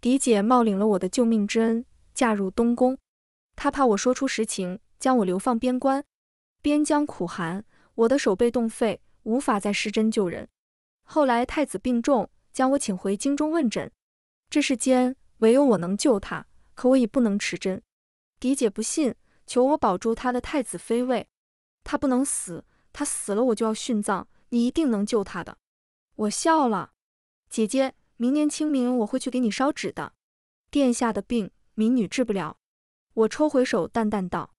狄姐冒领了我的救命之恩，嫁入东宫。她怕我说出实情，将我流放边关。边疆苦寒，我的手被冻废，无法再施针救人。后来太子病重，将我请回京中问诊。这世间唯有我能救他，可我已不能持针。狄姐不信，求我保住她的太子妃位。她不能死，她死了我就要殉葬。你一定能救她的。我笑了，姐姐。明年清明我会去给你烧纸的，殿下的病民女治不了。我抽回手，淡淡道：“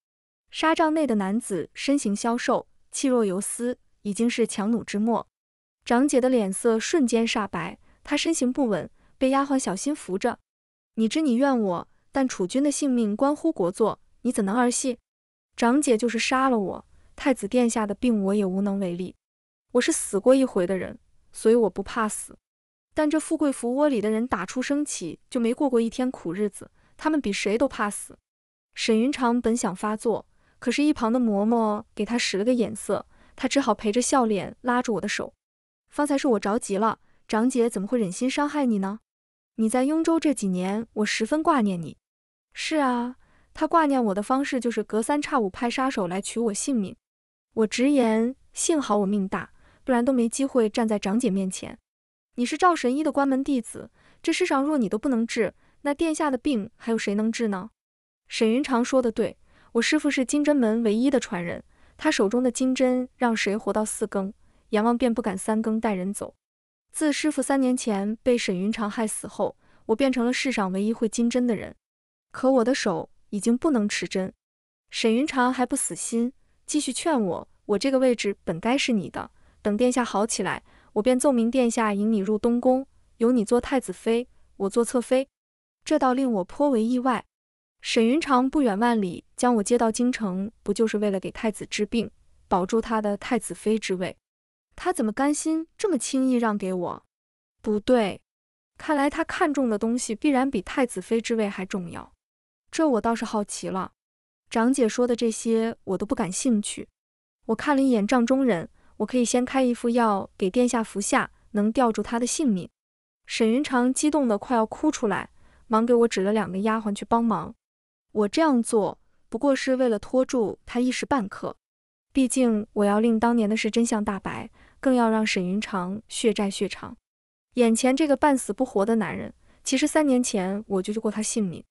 纱帐内的男子身形消瘦，气若游丝，已经是强弩之末。”长姐的脸色瞬间煞白，她身形不稳，被丫鬟小心扶着。你知你怨我，但楚君的性命关乎国祚，你怎能儿戏？长姐就是杀了我，太子殿下的病我也无能为力。我是死过一回的人，所以我不怕死。但这富贵福窝里的人打出生起就没过过一天苦日子，他们比谁都怕死。沈云长本想发作，可是，一旁的嬷嬷给他使了个眼色，他只好陪着笑脸，拉住我的手。方才是我着急了，长姐怎么会忍心伤害你呢？你在雍州这几年，我十分挂念你。是啊，他挂念我的方式就是隔三差五派杀手来取我性命。我直言，幸好我命大，不然都没机会站在长姐面前。你是赵神医的关门弟子，这世上若你都不能治，那殿下的病还有谁能治呢？沈云长说的对，我师父是金针门唯一的传人，他手中的金针让谁活到四更，阎王便不敢三更带人走。自师父三年前被沈云长害死后，我变成了世上唯一会金针的人，可我的手已经不能持针。沈云长还不死心，继续劝我，我这个位置本该是你的，等殿下好起来。我便奏明殿下，引你入东宫，由你做太子妃，我做侧妃。这倒令我颇为意外。沈云长不远万里将我接到京城，不就是为了给太子治病，保住他的太子妃之位？他怎么甘心这么轻易让给我？不对，看来他看中的东西必然比太子妃之位还重要。这我倒是好奇了。长姐说的这些我都不感兴趣。我看了一眼帐中人。我可以先开一副药给殿下服下，能吊住他的性命。沈云长激动得快要哭出来，忙给我指了两个丫鬟去帮忙。我这样做不过是为了拖住他一时半刻，毕竟我要令当年的事真相大白，更要让沈云长血债血偿。眼前这个半死不活的男人，其实三年前我就救过他性命。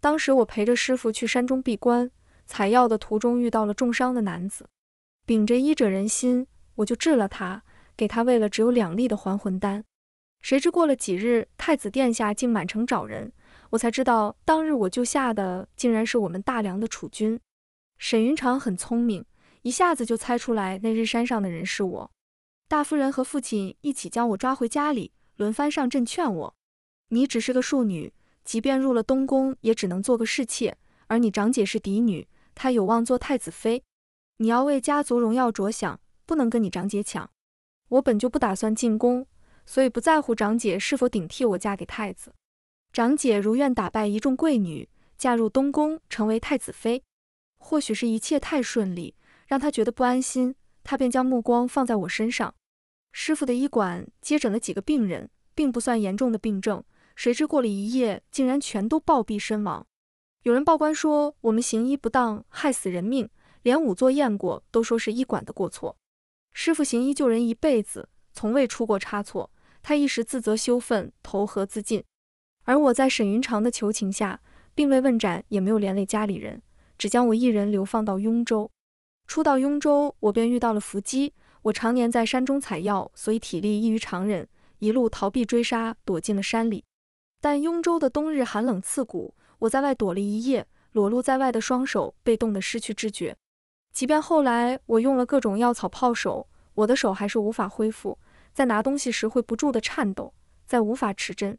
当时我陪着师傅去山中闭关采药的途中，遇到了重伤的男子，秉着医者仁心。我就治了他，给他喂了只有两粒的还魂丹。谁知过了几日，太子殿下竟满城找人，我才知道当日我救下的竟然是我们大梁的储君沈云长。很聪明，一下子就猜出来那日山上的人是我。大夫人和父亲一起将我抓回家里，轮番上阵劝我：你只是个庶女，即便入了东宫，也只能做个侍妾；而你长姐是嫡女，她有望做太子妃，你要为家族荣耀着想。不能跟你长姐抢，我本就不打算进宫，所以不在乎长姐是否顶替我嫁给太子。长姐如愿打败一众贵女，嫁入东宫，成为太子妃。或许是一切太顺利，让她觉得不安心，她便将目光放在我身上。师傅的医馆接诊了几个病人，并不算严重的病症，谁知过了一夜，竟然全都暴毙身亡。有人报官说我们行医不当，害死人命，连仵作验过都说是医馆的过错。师傅行医救人一辈子，从未出过差错。他一时自责羞愤，投河自尽。而我在沈云长的求情下，并未问斩，也没有连累家里人，只将我一人流放到雍州。初到雍州，我便遇到了伏击。我常年在山中采药，所以体力异于常人，一路逃避追杀，躲进了山里。但雍州的冬日寒冷刺骨，我在外躲了一夜，裸露在外的双手被冻得失去知觉。即便后来我用了各种药草泡手，我的手还是无法恢复，在拿东西时会不住的颤抖，在无法持针，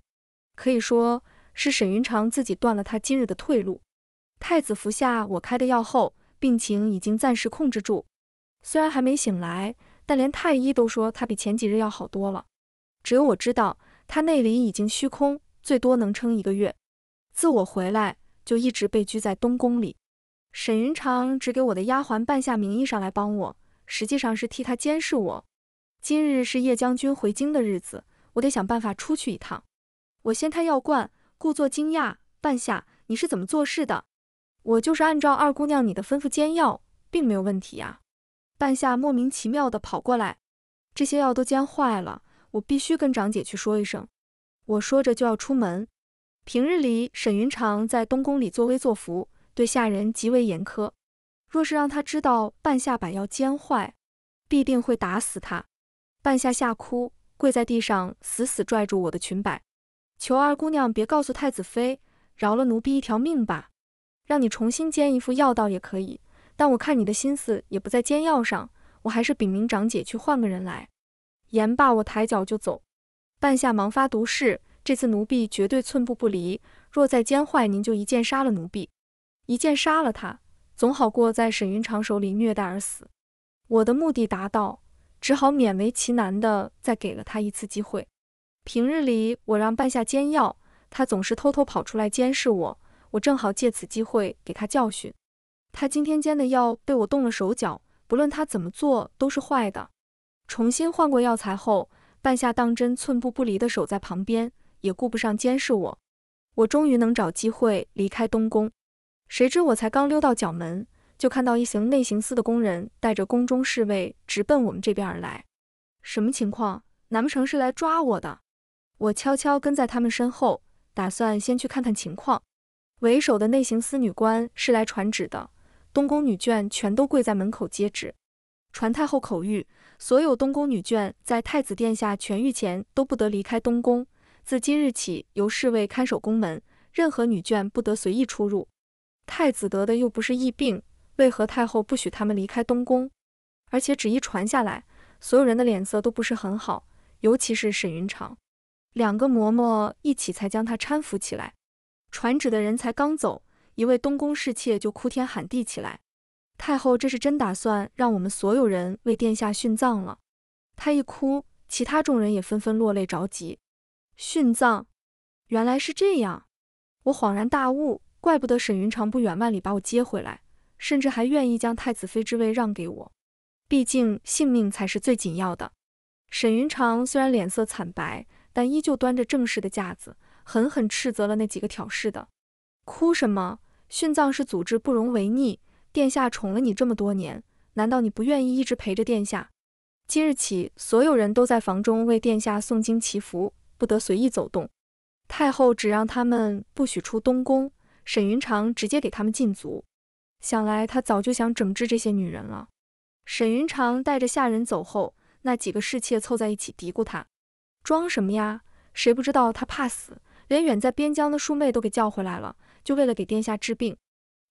可以说是沈云长自己断了他今日的退路。太子服下我开的药后，病情已经暂时控制住，虽然还没醒来，但连太医都说他比前几日要好多了。只有我知道，他内里已经虚空，最多能撑一个月。自我回来就一直被拘在东宫里。沈云长只给我的丫鬟半夏名义上来帮我，实际上是替他监视我。今日是叶将军回京的日子，我得想办法出去一趟。我掀开药罐，故作惊讶：“半夏，你是怎么做事的？我就是按照二姑娘你的吩咐煎药，并没有问题呀。”半夏莫名其妙地跑过来：“这些药都煎坏了，我必须跟长姐去说一声。”我说着就要出门。平日里，沈云长在东宫里作威作福。对下人极为严苛，若是让他知道半夏板要煎坏，必定会打死他。半夏吓哭，跪在地上，死死拽住我的裙摆，求二姑娘别告诉太子妃，饶了奴婢一条命吧。让你重新煎一副药倒也可以，但我看你的心思也不在煎药上，我还是禀明长姐去换个人来。言罢，我抬脚就走。半夏忙发毒誓，这次奴婢绝对寸步不离。若再煎坏，您就一剑杀了奴婢。一剑杀了他，总好过在沈云长手里虐待而死。我的目的达到，只好勉为其难的再给了他一次机会。平日里我让半夏煎药，他总是偷偷跑出来监视我。我正好借此机会给他教训。他今天煎的药被我动了手脚，不论他怎么做都是坏的。重新换过药材后，半夏当真寸步不离的守在旁边，也顾不上监视我。我终于能找机会离开东宫。谁知我才刚溜到角门，就看到一行内刑司的工人带着宫中侍卫直奔我们这边而来。什么情况？难不成是来抓我的？我悄悄跟在他们身后，打算先去看看情况。为首的内刑司女官是来传旨的。东宫女眷全都跪在门口接旨。传太后口谕：所有东宫女眷在太子殿下痊愈前都不得离开东宫。自今日起，由侍卫看守宫门，任何女眷不得随意出入。太子得的又不是疫病，为何太后不许他们离开东宫？而且旨意传下来，所有人的脸色都不是很好，尤其是沈云长，两个嬷嬷一起才将他搀扶起来。传旨的人才刚走，一位东宫侍妾就哭天喊地起来：“太后这是真打算让我们所有人为殿下殉葬了！”她一哭，其他众人也纷纷落泪着急。殉葬，原来是这样，我恍然大悟。怪不得沈云长不远万里把我接回来，甚至还愿意将太子妃之位让给我。毕竟性命才是最紧要的。沈云长虽然脸色惨白，但依旧端着正式的架子，狠狠斥责了那几个挑事的。哭什么？殉葬是组织不容违逆。殿下宠了你这么多年，难道你不愿意一直陪着殿下？今日起，所有人都在房中为殿下诵经祈福，不得随意走动。太后只让他们不许出东宫。沈云长直接给他们禁足。想来他早就想整治这些女人了。沈云长带着下人走后，那几个侍妾凑在一起嘀咕：“他装什么呀？谁不知道他怕死？连远在边疆的庶妹都给叫回来了，就为了给殿下治病。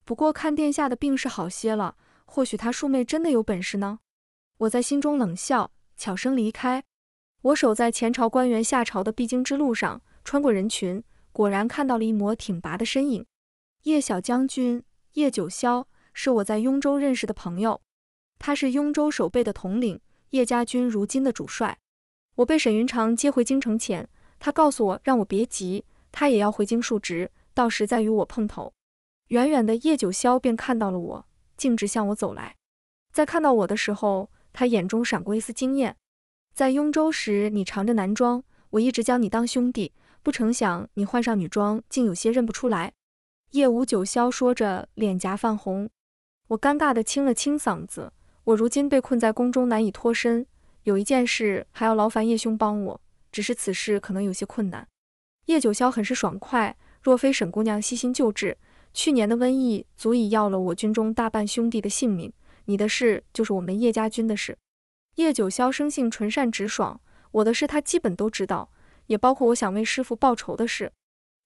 不过看殿下的病是好些了，或许他庶妹真的有本事呢。”我在心中冷笑，悄声离开。我守在前朝官员下朝的必经之路上，穿过人群，果然看到了一抹挺拔的身影。叶小将军叶九霄是我在雍州认识的朋友，他是雍州守备的统领，叶家军如今的主帅。我被沈云长接回京城前，他告诉我让我别急，他也要回京述职，到时再与我碰头。远远的叶九霄便看到了我，径直向我走来。在看到我的时候，他眼中闪过一丝惊艳。在雍州时，你藏着男装，我一直将你当兄弟，不成想你换上女装，竟有些认不出来。叶无九霄说着，脸颊泛红。我尴尬地清了清嗓子。我如今被困在宫中，难以脱身，有一件事还要劳烦叶兄帮我，只是此事可能有些困难。叶九霄很是爽快。若非沈姑娘悉心救治，去年的瘟疫足以要了我军中大半兄弟的性命。你的事就是我们叶家军的事。叶九霄生性纯善直爽，我的事他基本都知道，也包括我想为师父报仇的事。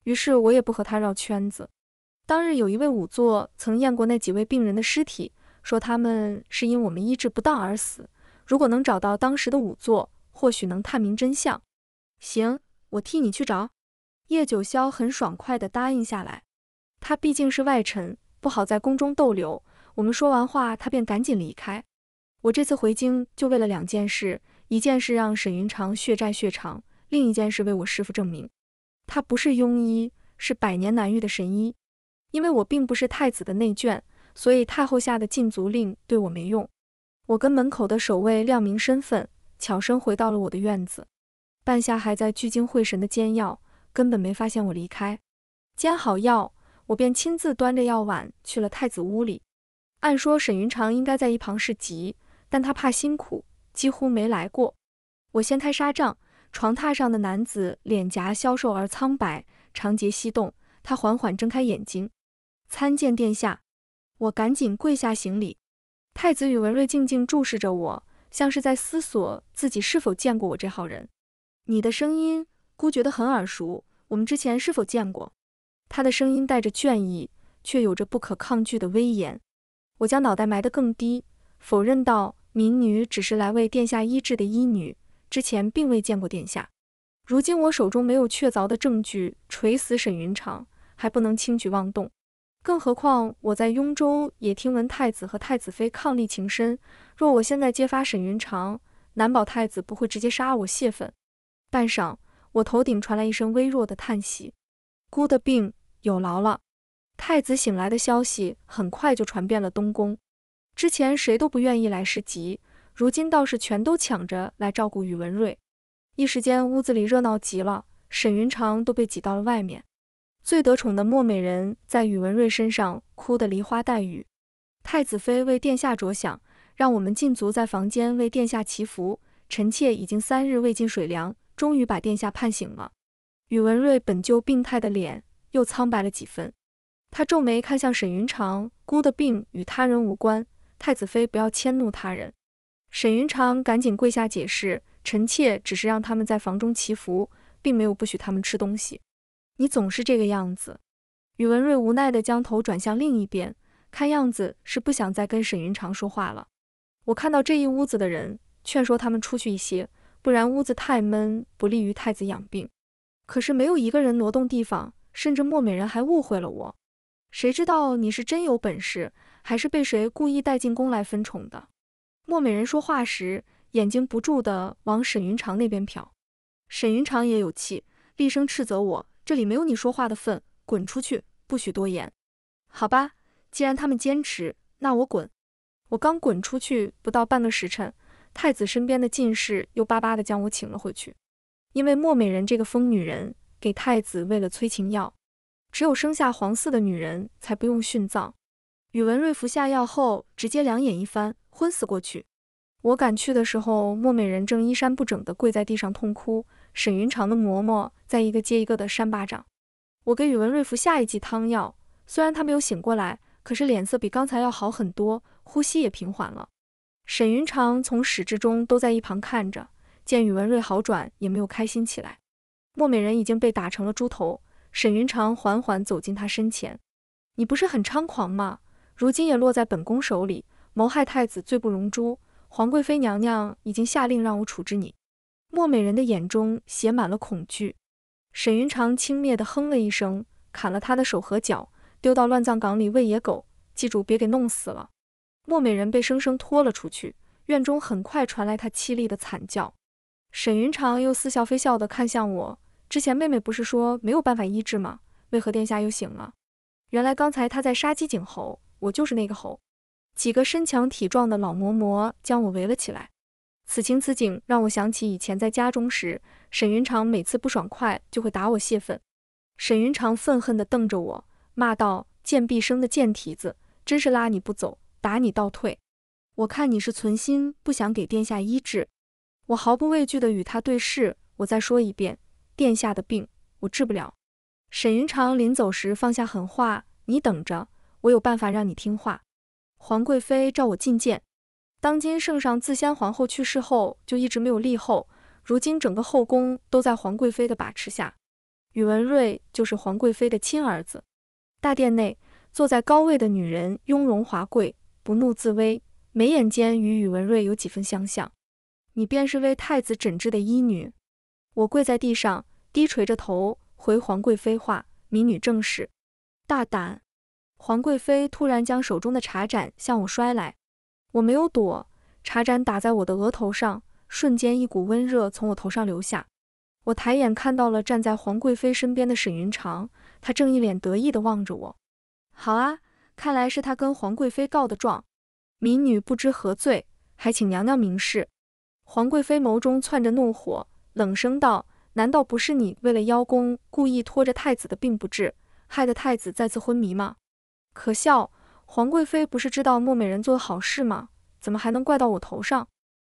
于是我也不和他绕圈子。当日有一位仵作曾验过那几位病人的尸体，说他们是因我们医治不当而死。如果能找到当时的仵作，或许能探明真相。行，我替你去找。叶九霄很爽快地答应下来。他毕竟是外臣，不好在宫中逗留。我们说完话，他便赶紧离开。我这次回京就为了两件事，一件事让沈云长血债血偿，另一件事为我师父证明，他不是庸医，是百年难遇的神医。因为我并不是太子的内眷，所以太后下的禁足令对我没用。我跟门口的守卫亮明身份，悄声回到了我的院子。半夏还在聚精会神地煎药，根本没发现我离开。煎好药，我便亲自端着药碗去了太子屋里。按说沈云长应该在一旁侍疾，但他怕辛苦，几乎没来过。我掀开纱帐，床榻上的男子脸颊消瘦而苍白，长睫翕动，他缓缓睁开眼睛。参见殿下，我赶紧跪下行礼。太子宇文睿静静注视着我，像是在思索自己是否见过我这号人。你的声音，姑觉得很耳熟，我们之前是否见过？他的声音带着倦意，却有着不可抗拒的威严。我将脑袋埋得更低，否认道：“民女只是来为殿下医治的医女，之前并未见过殿下。如今我手中没有确凿的证据，垂死沈云长还不能轻举妄动。”更何况我在雍州也听闻太子和太子妃伉俪情深，若我现在揭发沈云长，难保太子不会直接杀我泄愤。半晌，我头顶传来一声微弱的叹息：“姑的病有劳了。”太子醒来的消息很快就传遍了东宫，之前谁都不愿意来侍疾，如今倒是全都抢着来照顾宇文睿，一时间屋子里热闹极了，沈云长都被挤到了外面。最得宠的莫美人在宇文睿身上哭得梨花带雨。太子妃为殿下着想，让我们禁足在房间为殿下祈福。臣妾已经三日未进水凉，终于把殿下盼醒了。宇文睿本就病态的脸又苍白了几分，他皱眉看向沈云长：“孤的病与他人无关，太子妃不要迁怒他人。”沈云长赶紧跪下解释：“臣妾只是让他们在房中祈福，并没有不许他们吃东西。”你总是这个样子，宇文睿无奈地将头转向另一边，看样子是不想再跟沈云长说话了。我看到这一屋子的人，劝说他们出去一些，不然屋子太闷，不利于太子养病。可是没有一个人挪动地方，甚至莫美人还误会了我。谁知道你是真有本事，还是被谁故意带进宫来分宠的？莫美人说话时，眼睛不住的往沈云长那边瞟。沈云长也有气，厉声斥责我。这里没有你说话的份，滚出去，不许多言，好吧。既然他们坚持，那我滚。我刚滚出去不到半个时辰，太子身边的近侍又巴巴地将我请了回去。因为莫美人这个疯女人给太子喂了催情药，只有生下皇嗣的女人才不用殉葬。宇文瑞服下药后，直接两眼一翻，昏死过去。我赶去的时候，莫美人正衣衫不整地跪在地上痛哭。沈云长的嬷嬷在一个接一个的扇巴掌。我给宇文瑞服下一剂汤药，虽然他没有醒过来，可是脸色比刚才要好很多，呼吸也平缓了。沈云长从始至终都在一旁看着，见宇文瑞好转也没有开心起来。莫美人已经被打成了猪头。沈云长缓缓走进他身前：“你不是很猖狂吗？如今也落在本宫手里，谋害太子罪不容诛。皇贵妃娘娘已经下令让我处置你。”莫美人的眼中写满了恐惧。沈云长轻蔑地哼了一声，砍了他的手和脚，丢到乱葬岗里喂野狗。记住，别给弄死了。莫美人被生生拖了出去，院中很快传来她凄厉的惨叫。沈云长又似笑非笑地看向我：“之前妹妹不是说没有办法医治吗？为何殿下又醒了？”原来刚才他在杀鸡儆猴，我就是那个猴。几个身强体壮的老嬷嬷将我围了起来。此情此景让我想起以前在家中时，沈云长每次不爽快就会打我泄愤。沈云长愤恨地瞪着我，骂道：“贱婢生的贱蹄子，真是拉你不走，打你倒退。我看你是存心不想给殿下医治。”我毫不畏惧地与他对视。我再说一遍，殿下的病我治不了。沈云长临走时放下狠话：“你等着，我有办法让你听话。”皇贵妃召我觐见。当今圣上自先皇后去世后，就一直没有立后。如今整个后宫都在皇贵妃的把持下，宇文睿就是皇贵妃的亲儿子。大殿内，坐在高位的女人雍容华贵，不怒自威，眉眼间与宇文睿有几分相像。你便是为太子诊治的医女？我跪在地上，低垂着头回皇贵妃话：“民女正是。”大胆！皇贵妃突然将手中的茶盏向我摔来。我没有躲，茶盏打在我的额头上，瞬间一股温热从我头上流下。我抬眼看到了站在皇贵妃身边的沈云长，他正一脸得意地望着我。好啊，看来是他跟皇贵妃告的状。民女不知何罪，还请娘娘明示。皇贵妃眸中窜着怒火，冷声道：“难道不是你为了邀功，故意拖着太子的病不治，害得太子再次昏迷吗？”可笑。皇贵妃不是知道莫美人做的好事吗？怎么还能怪到我头上？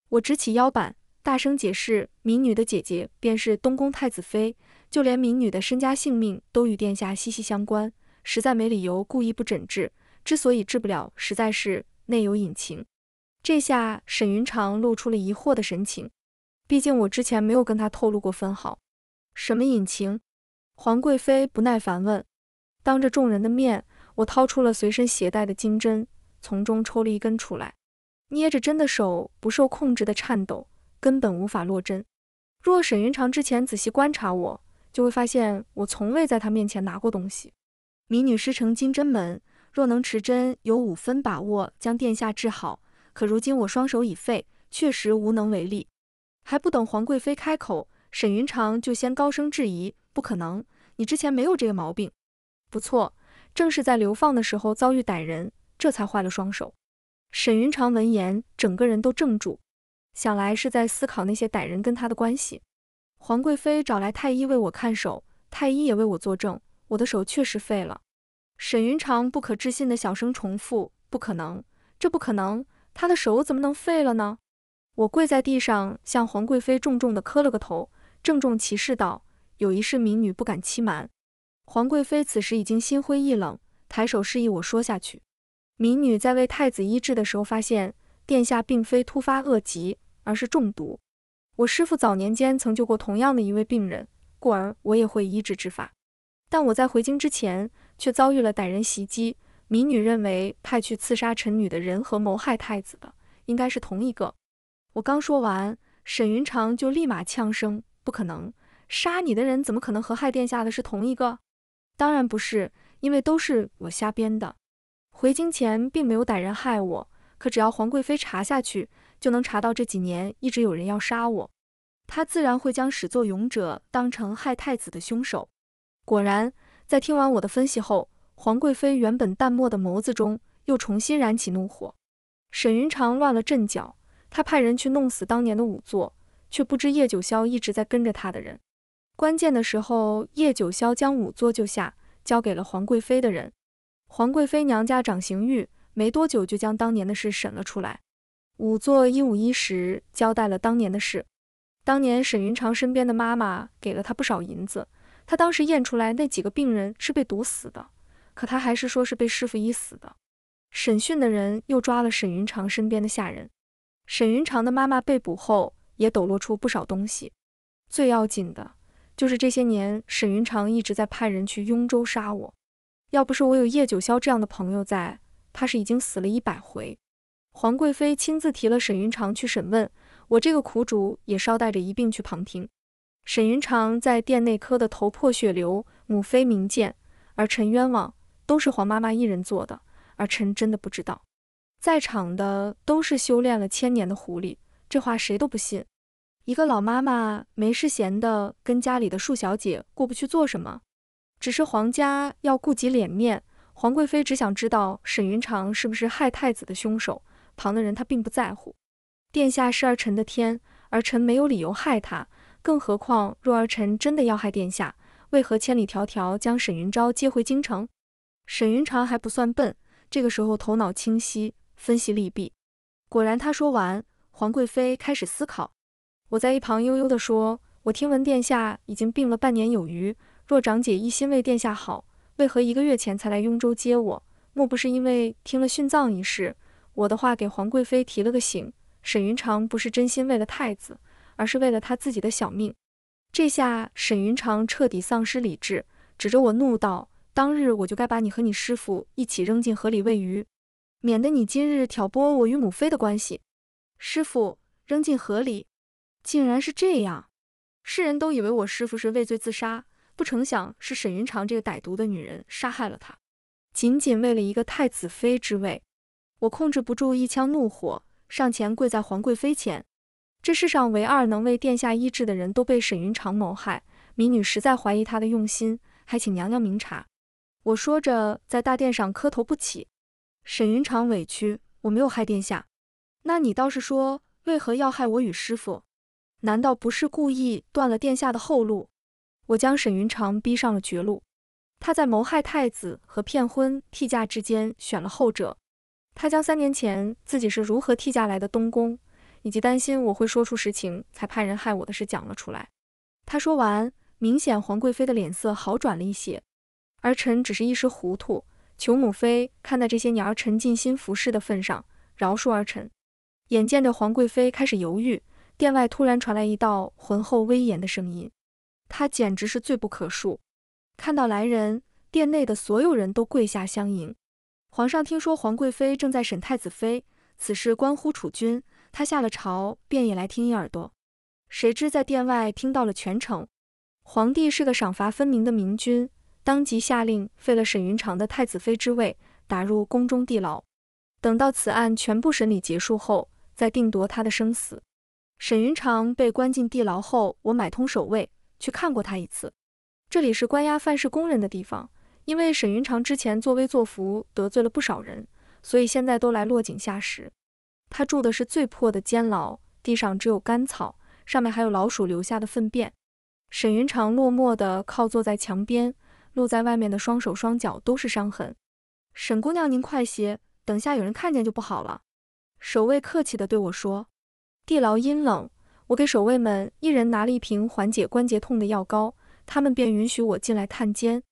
我直起腰板，大声解释：民女的姐姐便是东宫太子妃，就连民女的身家性命都与殿下息息相关，实在没理由故意不诊治。之所以治不了，实在是内有隐情。这下沈云长露出了疑惑的神情，毕竟我之前没有跟他透露过分毫。什么隐情？皇贵妃不耐烦问，当着众人的面。我掏出了随身携带的金针，从中抽了一根出来，捏着针的手不受控制的颤抖，根本无法落针。若沈云长之前仔细观察我，就会发现我从未在他面前拿过东西。民女师承金针门，若能持针，有五分把握将殿下治好。可如今我双手已废，确实无能为力。还不等皇贵妃开口，沈云长就先高声质疑：“不可能，你之前没有这个毛病。”不错。正是在流放的时候遭遇歹人，这才坏了双手。沈云长闻言，整个人都怔住，想来是在思考那些歹人跟他的关系。皇贵妃找来太医为我看手，太医也为我作证，我的手确实废了。沈云长不可置信的小声重复：“不可能，这不可能，他的手怎么能废了呢？”我跪在地上，向皇贵妃重重地磕了个头，郑重其事道：“有一事，民女不敢欺瞒。”皇贵妃此时已经心灰意冷，抬手示意我说下去。民女在为太子医治的时候，发现殿下并非突发恶疾，而是中毒。我师傅早年间曾救过同样的一位病人，故而我也会医治之法。但我在回京之前，却遭遇了歹人袭击。民女认为，派去刺杀臣女的人和谋害太子的，应该是同一个。我刚说完，沈云长就立马呛声：“不可能，杀你的人怎么可能和害殿下的是同一个？”当然不是，因为都是我瞎编的。回京前并没有歹人害我，可只要皇贵妃查下去，就能查到这几年一直有人要杀我。他自然会将始作俑者当成害太子的凶手。果然，在听完我的分析后，皇贵妃原本淡漠的眸子中又重新燃起怒火。沈云长乱了阵脚，他派人去弄死当年的仵作，却不知叶九霄一直在跟着他的人。关键的时候，叶九霄将仵作救下，交给了皇贵妃的人。皇贵妃娘家掌刑狱，没多久就将当年的事审了出来。仵作一五一十交代了当年的事。当年沈云长身边的妈妈给了他不少银子，他当时验出来那几个病人是被毒死的，可他还是说是被师傅医死的。审讯的人又抓了沈云长身边的下人，沈云长的妈妈被捕后也抖落出不少东西，最要紧的。就是这些年，沈云长一直在派人去雍州杀我。要不是我有叶九霄这样的朋友在，怕是已经死了一百回。皇贵妃亲自提了沈云长去审问我这个苦主，也捎带着一并去旁听。沈云长在殿内磕得头破血流，母妃明鉴，儿臣冤枉，都是皇妈妈一人做的，儿臣真的不知道。在场的都是修炼了千年的狐狸，这话谁都不信。一个老妈妈没事闲的跟家里的庶小姐过不去做什么？只是皇家要顾及脸面，皇贵妃只想知道沈云长是不是害太子的凶手，旁的人她并不在乎。殿下是儿臣的天，儿臣没有理由害他，更何况若儿臣真的要害殿下，为何千里迢迢将沈云昭接回京城？沈云长还不算笨，这个时候头脑清晰，分析利弊。果然，他说完，皇贵妃开始思考。我在一旁悠悠地说：“我听闻殿下已经病了半年有余，若长姐一心为殿下好，为何一个月前才来雍州接我？莫不是因为听了殉葬一事，我的话给皇贵妃提了个醒？沈云长不是真心为了太子，而是为了他自己的小命。”这下沈云长彻底丧失理智，指着我怒道：“当日我就该把你和你师父一起扔进河里喂鱼，免得你今日挑拨我与母妃的关系。”师父扔进河里。竟然是这样，世人都以为我师父是畏罪自杀，不成想是沈云长这个歹毒的女人杀害了他，仅仅为了一个太子妃之位，我控制不住一腔怒火，上前跪在皇贵妃前。这世上唯二能为殿下医治的人都被沈云长谋害，民女实在怀疑他的用心，还请娘娘明察。我说着，在大殿上磕头不起。沈云长委屈，我没有害殿下，那你倒是说，为何要害我与师父？难道不是故意断了殿下的后路？我将沈云长逼上了绝路，他在谋害太子和骗婚替嫁之间选了后者。他将三年前自己是如何替嫁来的东宫，以及担心我会说出实情才派人害我的事讲了出来。他说完，明显皇贵妃的脸色好转了一些。儿臣只是一时糊涂，求母妃看在这些年儿臣尽心服侍的份上，饶恕儿臣。眼见着皇贵妃开始犹豫。殿外突然传来一道浑厚威严的声音，他简直是罪不可恕。看到来人，殿内的所有人都跪下相迎。皇上听说皇贵妃正在审太子妃，此事关乎储君，他下了朝便也来听一耳朵。谁知在殿外听到了全程。皇帝是个赏罚分明的明君，当即下令废了沈云长的太子妃之位，打入宫中地牢。等到此案全部审理结束后，再定夺他的生死。沈云长被关进地牢后，我买通守卫去看过他一次。这里是关押范氏工人的地方，因为沈云长之前作威作福，得罪了不少人，所以现在都来落井下石。他住的是最破的监牢，地上只有干草，上面还有老鼠留下的粪便。沈云长落寞地靠坐在墙边，露在外面的双手双脚都是伤痕。沈姑娘，您快些，等下有人看见就不好了。守卫客气地对我说。地牢阴冷，我给守卫们一人拿了一瓶缓解关节痛的药膏，他们便允许我进来探监。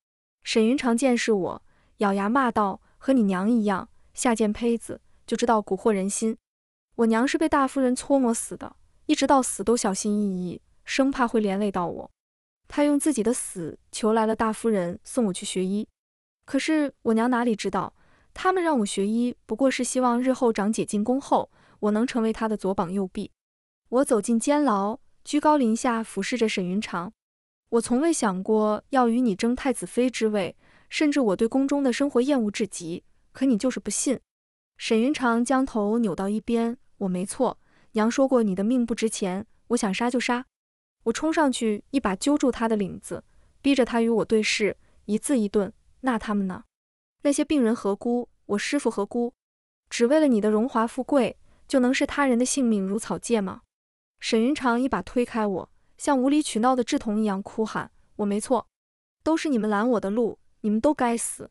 沈云长见识我，咬牙骂道：“和你娘一样下贱胚子，就知道蛊惑人心。我娘是被大夫人搓磨死的，一直到死都小心翼翼，生怕会连累到我。她用自己的死求来了大夫人送我去学医。可是我娘哪里知道，他们让我学医不过是希望日后长姐进宫后。”我能成为他的左膀右臂。我走进监牢，居高临下俯视着沈云长。我从未想过要与你争太子妃之位，甚至我对宫中的生活厌恶至极。可你就是不信。沈云长将头扭到一边。我没错，娘说过你的命不值钱，我想杀就杀。我冲上去，一把揪住他的领子，逼着他与我对视，一字一顿：“那他们呢？那些病人何辜？我师父何辜？只为了你的荣华富贵。”就能视他人的性命如草芥吗？沈云长一把推开我，像无理取闹的稚童一样哭喊：“我没错，都是你们拦我的路，你们都该死！”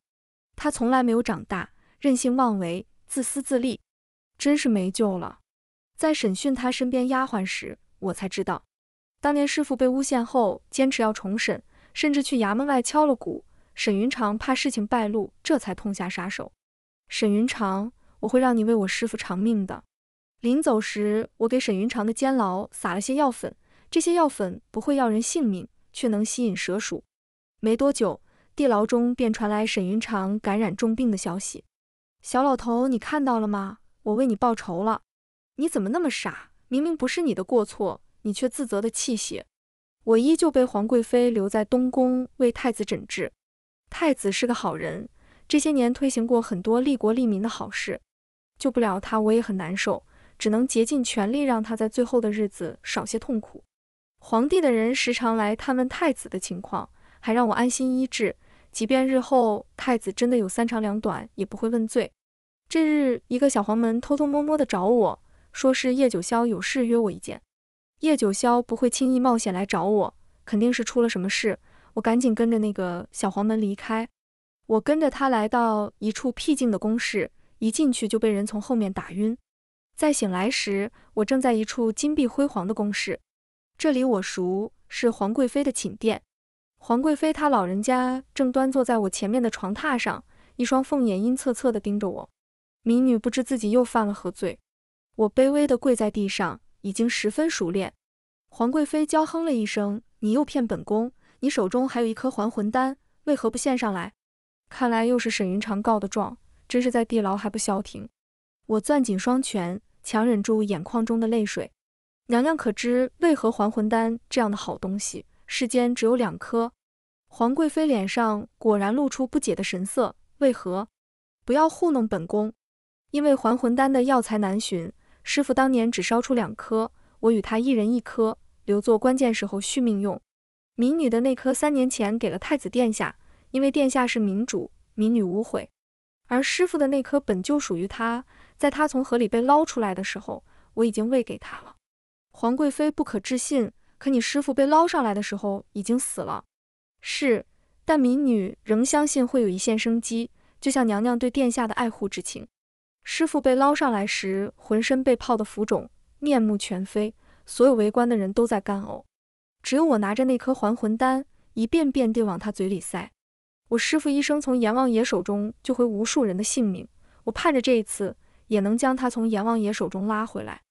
他从来没有长大，任性妄为，自私自利，真是没救了。在审讯他身边丫鬟时，我才知道，当年师傅被诬陷后，坚持要重审，甚至去衙门外敲了鼓。沈云长怕事情败露，这才痛下杀手。沈云长，我会让你为我师傅偿命的。临走时，我给沈云长的监牢撒了些药粉，这些药粉不会要人性命，却能吸引蛇鼠。没多久，地牢中便传来沈云长感染重病的消息。小老头，你看到了吗？我为你报仇了。你怎么那么傻？明明不是你的过错，你却自责的泣血。我依旧被皇贵妃留在东宫为太子诊治。太子是个好人，这些年推行过很多利国利民的好事。救不了他，我也很难受。只能竭尽全力让他在最后的日子少些痛苦。皇帝的人时常来探问太子的情况，还让我安心医治。即便日后太子真的有三长两短，也不会问罪。这日，一个小黄门偷偷摸摸地找我，说是叶九霄有事约我一见。叶九霄不会轻易冒险来找我，肯定是出了什么事。我赶紧跟着那个小黄门离开。我跟着他来到一处僻静的宫室，一进去就被人从后面打晕。在醒来时，我正在一处金碧辉煌的宫室，这里我熟，是皇贵妃的寝殿。皇贵妃她老人家正端坐在我前面的床榻上，一双凤眼阴恻恻地盯着我。民女不知自己又犯了何罪，我卑微地跪在地上，已经十分熟练。皇贵妃娇哼了一声：“你又骗本宫，你手中还有一颗还魂丹，为何不献上来？”看来又是沈云长告的状，真是在地牢还不消停。我攥紧双拳，强忍住眼眶中的泪水。娘娘可知，为何还魂丹这样的好东西，世间只有两颗？皇贵妃脸上果然露出不解的神色。为何？不要糊弄本宫！因为还魂丹的药材难寻，师傅当年只烧出两颗，我与他一人一颗，留作关键时候续命用。民女的那颗三年前给了太子殿下，因为殿下是民主，民女无悔。而师傅的那颗本就属于他。在他从河里被捞出来的时候，我已经喂给他了。皇贵妃不可置信，可你师傅被捞上来的时候已经死了。是，但民女仍相信会有一线生机，就像娘娘对殿下的爱护之情。师傅被捞上来时，浑身被泡得浮肿，面目全非，所有围观的人都在干呕，只有我拿着那颗还魂丹，一遍遍地往他嘴里塞。我师傅一生从阎王爷手中救回无数人的性命，我盼着这一次。也能将他从阎王爷手中拉回来，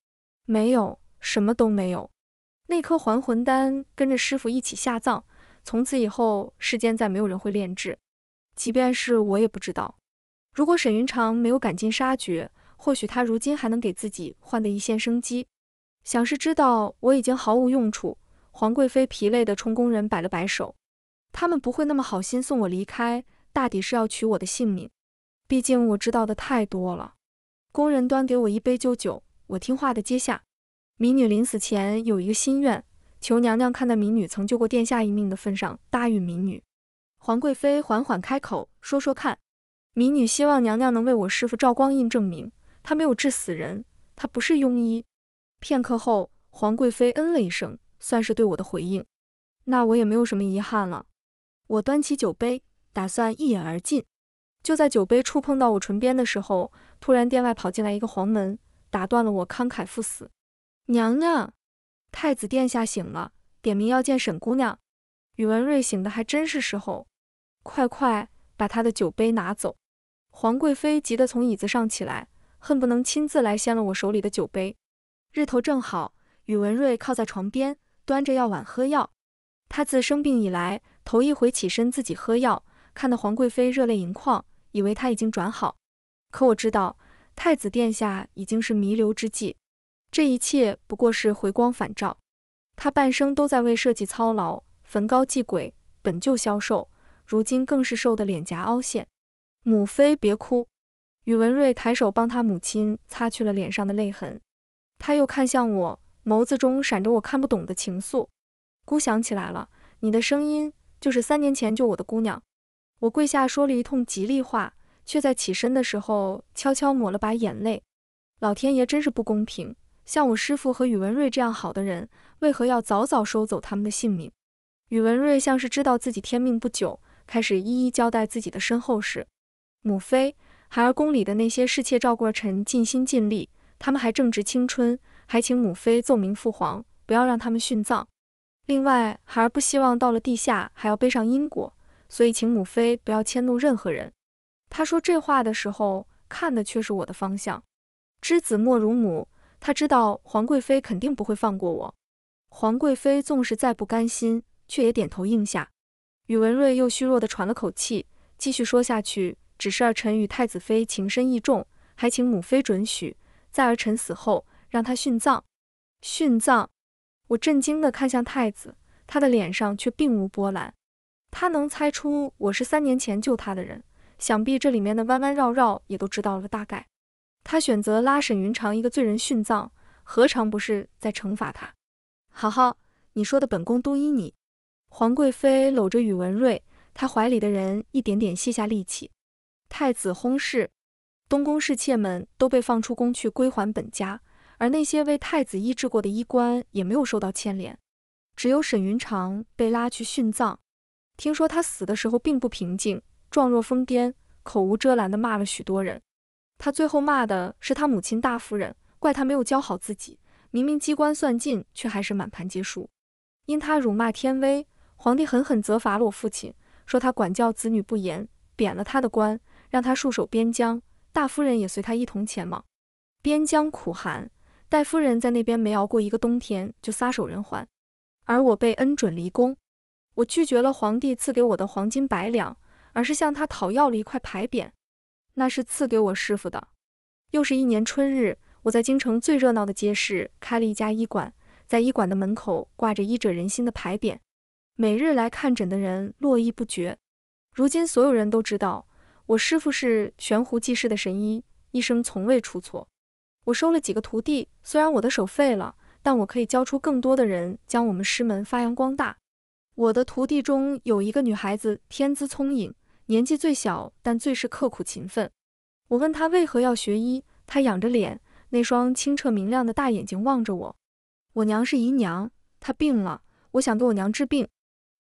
没有，什么都没有。那颗还魂丹跟着师傅一起下葬，从此以后世间再没有人会炼制，即便是我也不知道。如果沈云长没有赶尽杀绝，或许他如今还能给自己换得一线生机。想是知道我已经毫无用处，皇贵妃疲累地冲工人摆了摆手，他们不会那么好心送我离开，大抵是要取我的性命。毕竟我知道的太多了。工人端给我一杯酒酒，我听话的接下。民女临死前有一个心愿，求娘娘看在民女曾救过殿下一命的份上，答应民女。皇贵妃缓缓开口说说看，民女希望娘娘能为我师父赵光印证明，他没有治死人，他不是庸医。片刻后，皇贵妃嗯了一声，算是对我的回应。那我也没有什么遗憾了。我端起酒杯，打算一饮而尽。就在酒杯触碰到我唇边的时候。突然，殿外跑进来一个黄门，打断了我慷慨赴死。娘娘，太子殿下醒了，点名要见沈姑娘。宇文瑞醒的还真是时候，快快把他的酒杯拿走。皇贵妃急得从椅子上起来，恨不能亲自来掀了我手里的酒杯。日头正好，宇文瑞靠在床边，端着药碗喝药。他自生病以来头一回起身自己喝药，看得皇贵妃热泪盈眶，以为他已经转好。可我知道，太子殿下已经是弥留之际，这一切不过是回光返照。他半生都在为社稷操劳，焚高祭鬼本就消瘦，如今更是瘦得脸颊凹陷。母妃别哭，宇文瑞抬手帮他母亲擦去了脸上的泪痕。他又看向我，眸子中闪着我看不懂的情愫。姑想起来了，你的声音就是三年前救我的姑娘。我跪下说了一通吉利话。却在起身的时候悄悄抹了把眼泪。老天爷真是不公平！像我师傅和宇文睿这样好的人，为何要早早收走他们的性命？宇文睿像是知道自己天命不久，开始一一交代自己的身后事。母妃，孩儿宫里的那些侍妾、赵过臣尽心尽力，他们还正值青春，还请母妃奏明父皇，不要让他们殉葬。另外，孩儿不希望到了地下还要背上因果，所以请母妃不要迁怒任何人。他说这话的时候，看的却是我的方向。知子莫如母，他知道皇贵妃肯定不会放过我。皇贵妃纵是再不甘心，却也点头应下。宇文睿又虚弱地喘了口气，继续说下去：“只是儿臣与太子妃情深意重，还请母妃准许，在儿臣死后，让他殉葬。”殉葬？我震惊地看向太子，他的脸上却并无波澜。他能猜出我是三年前救他的人。想必这里面的弯弯绕绕也都知道了个大概。他选择拉沈云长一个罪人殉葬，何尝不是在惩罚他？好好，你说的本宫都依你。皇贵妃搂着宇文瑞，他怀里的人一点点卸下力气。太子薨逝，东宫侍妾们都被放出宫去归还本家，而那些为太子医治过的医官也没有受到牵连，只有沈云长被拉去殉葬。听说他死的时候并不平静。状若疯癫，口无遮拦地骂了许多人。他最后骂的是他母亲大夫人，怪他没有教好自己。明明机关算尽，却还是满盘皆输。因他辱骂天威，皇帝狠狠责罚了我父亲，说他管教子女不严，贬了他的官，让他戍守边疆。大夫人也随他一同前往边疆，苦寒。戴夫人在那边没熬过一个冬天，就撒手人寰。而我被恩准离宫，我拒绝了皇帝赐给我的黄金百两。而是向他讨要了一块牌匾，那是赐给我师傅的。又是一年春日，我在京城最热闹的街市开了一家医馆，在医馆的门口挂着“医者仁心”的牌匾，每日来看诊的人络绎不绝。如今所有人都知道，我师傅是悬壶济世的神医，一生从未出错。我收了几个徒弟，虽然我的手废了，但我可以教出更多的人，将我们师门发扬光大。我的徒弟中有一个女孩子，天资聪颖。年纪最小，但最是刻苦勤奋。我问他为何要学医，他仰着脸，那双清澈明亮的大眼睛望着我。我娘是姨娘，她病了，我想给我娘治病。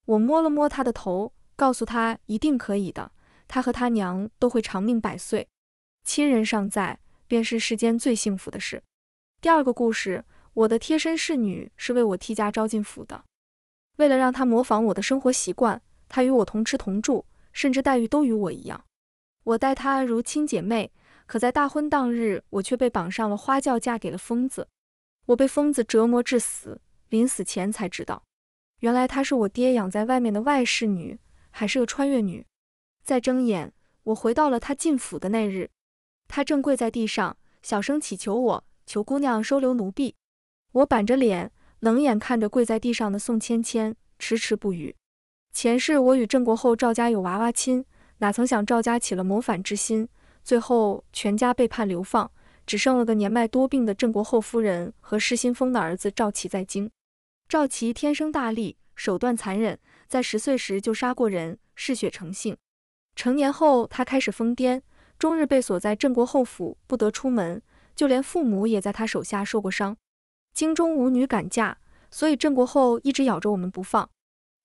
我摸了摸他的头，告诉他一定可以的，他和他娘都会长命百岁。亲人尚在，便是世间最幸福的事。第二个故事，我的贴身侍女是为我替家招进府的。为了让他模仿我的生活习惯，他与我同吃同住。甚至待遇都与我一样，我待她如亲姐妹。可在大婚当日，我却被绑上了花轿，嫁给了疯子。我被疯子折磨致死，临死前才知道，原来她是我爹养在外面的外室女，还是个穿越女。再睁眼，我回到了她进府的那日，她正跪在地上，小声祈求我，求姑娘收留奴婢。我板着脸，冷眼看着跪在地上的宋芊芊，迟迟不语。前世我与郑国后赵家有娃娃亲，哪曾想赵家起了谋反之心，最后全家被判流放，只剩了个年迈多病的郑国后夫人和失心疯的儿子赵齐在京。赵齐天生大力，手段残忍，在十岁时就杀过人，嗜血成性。成年后他开始疯癫，终日被锁在郑国后府不得出门，就连父母也在他手下受过伤。京中无女敢嫁，所以郑国后一直咬着我们不放。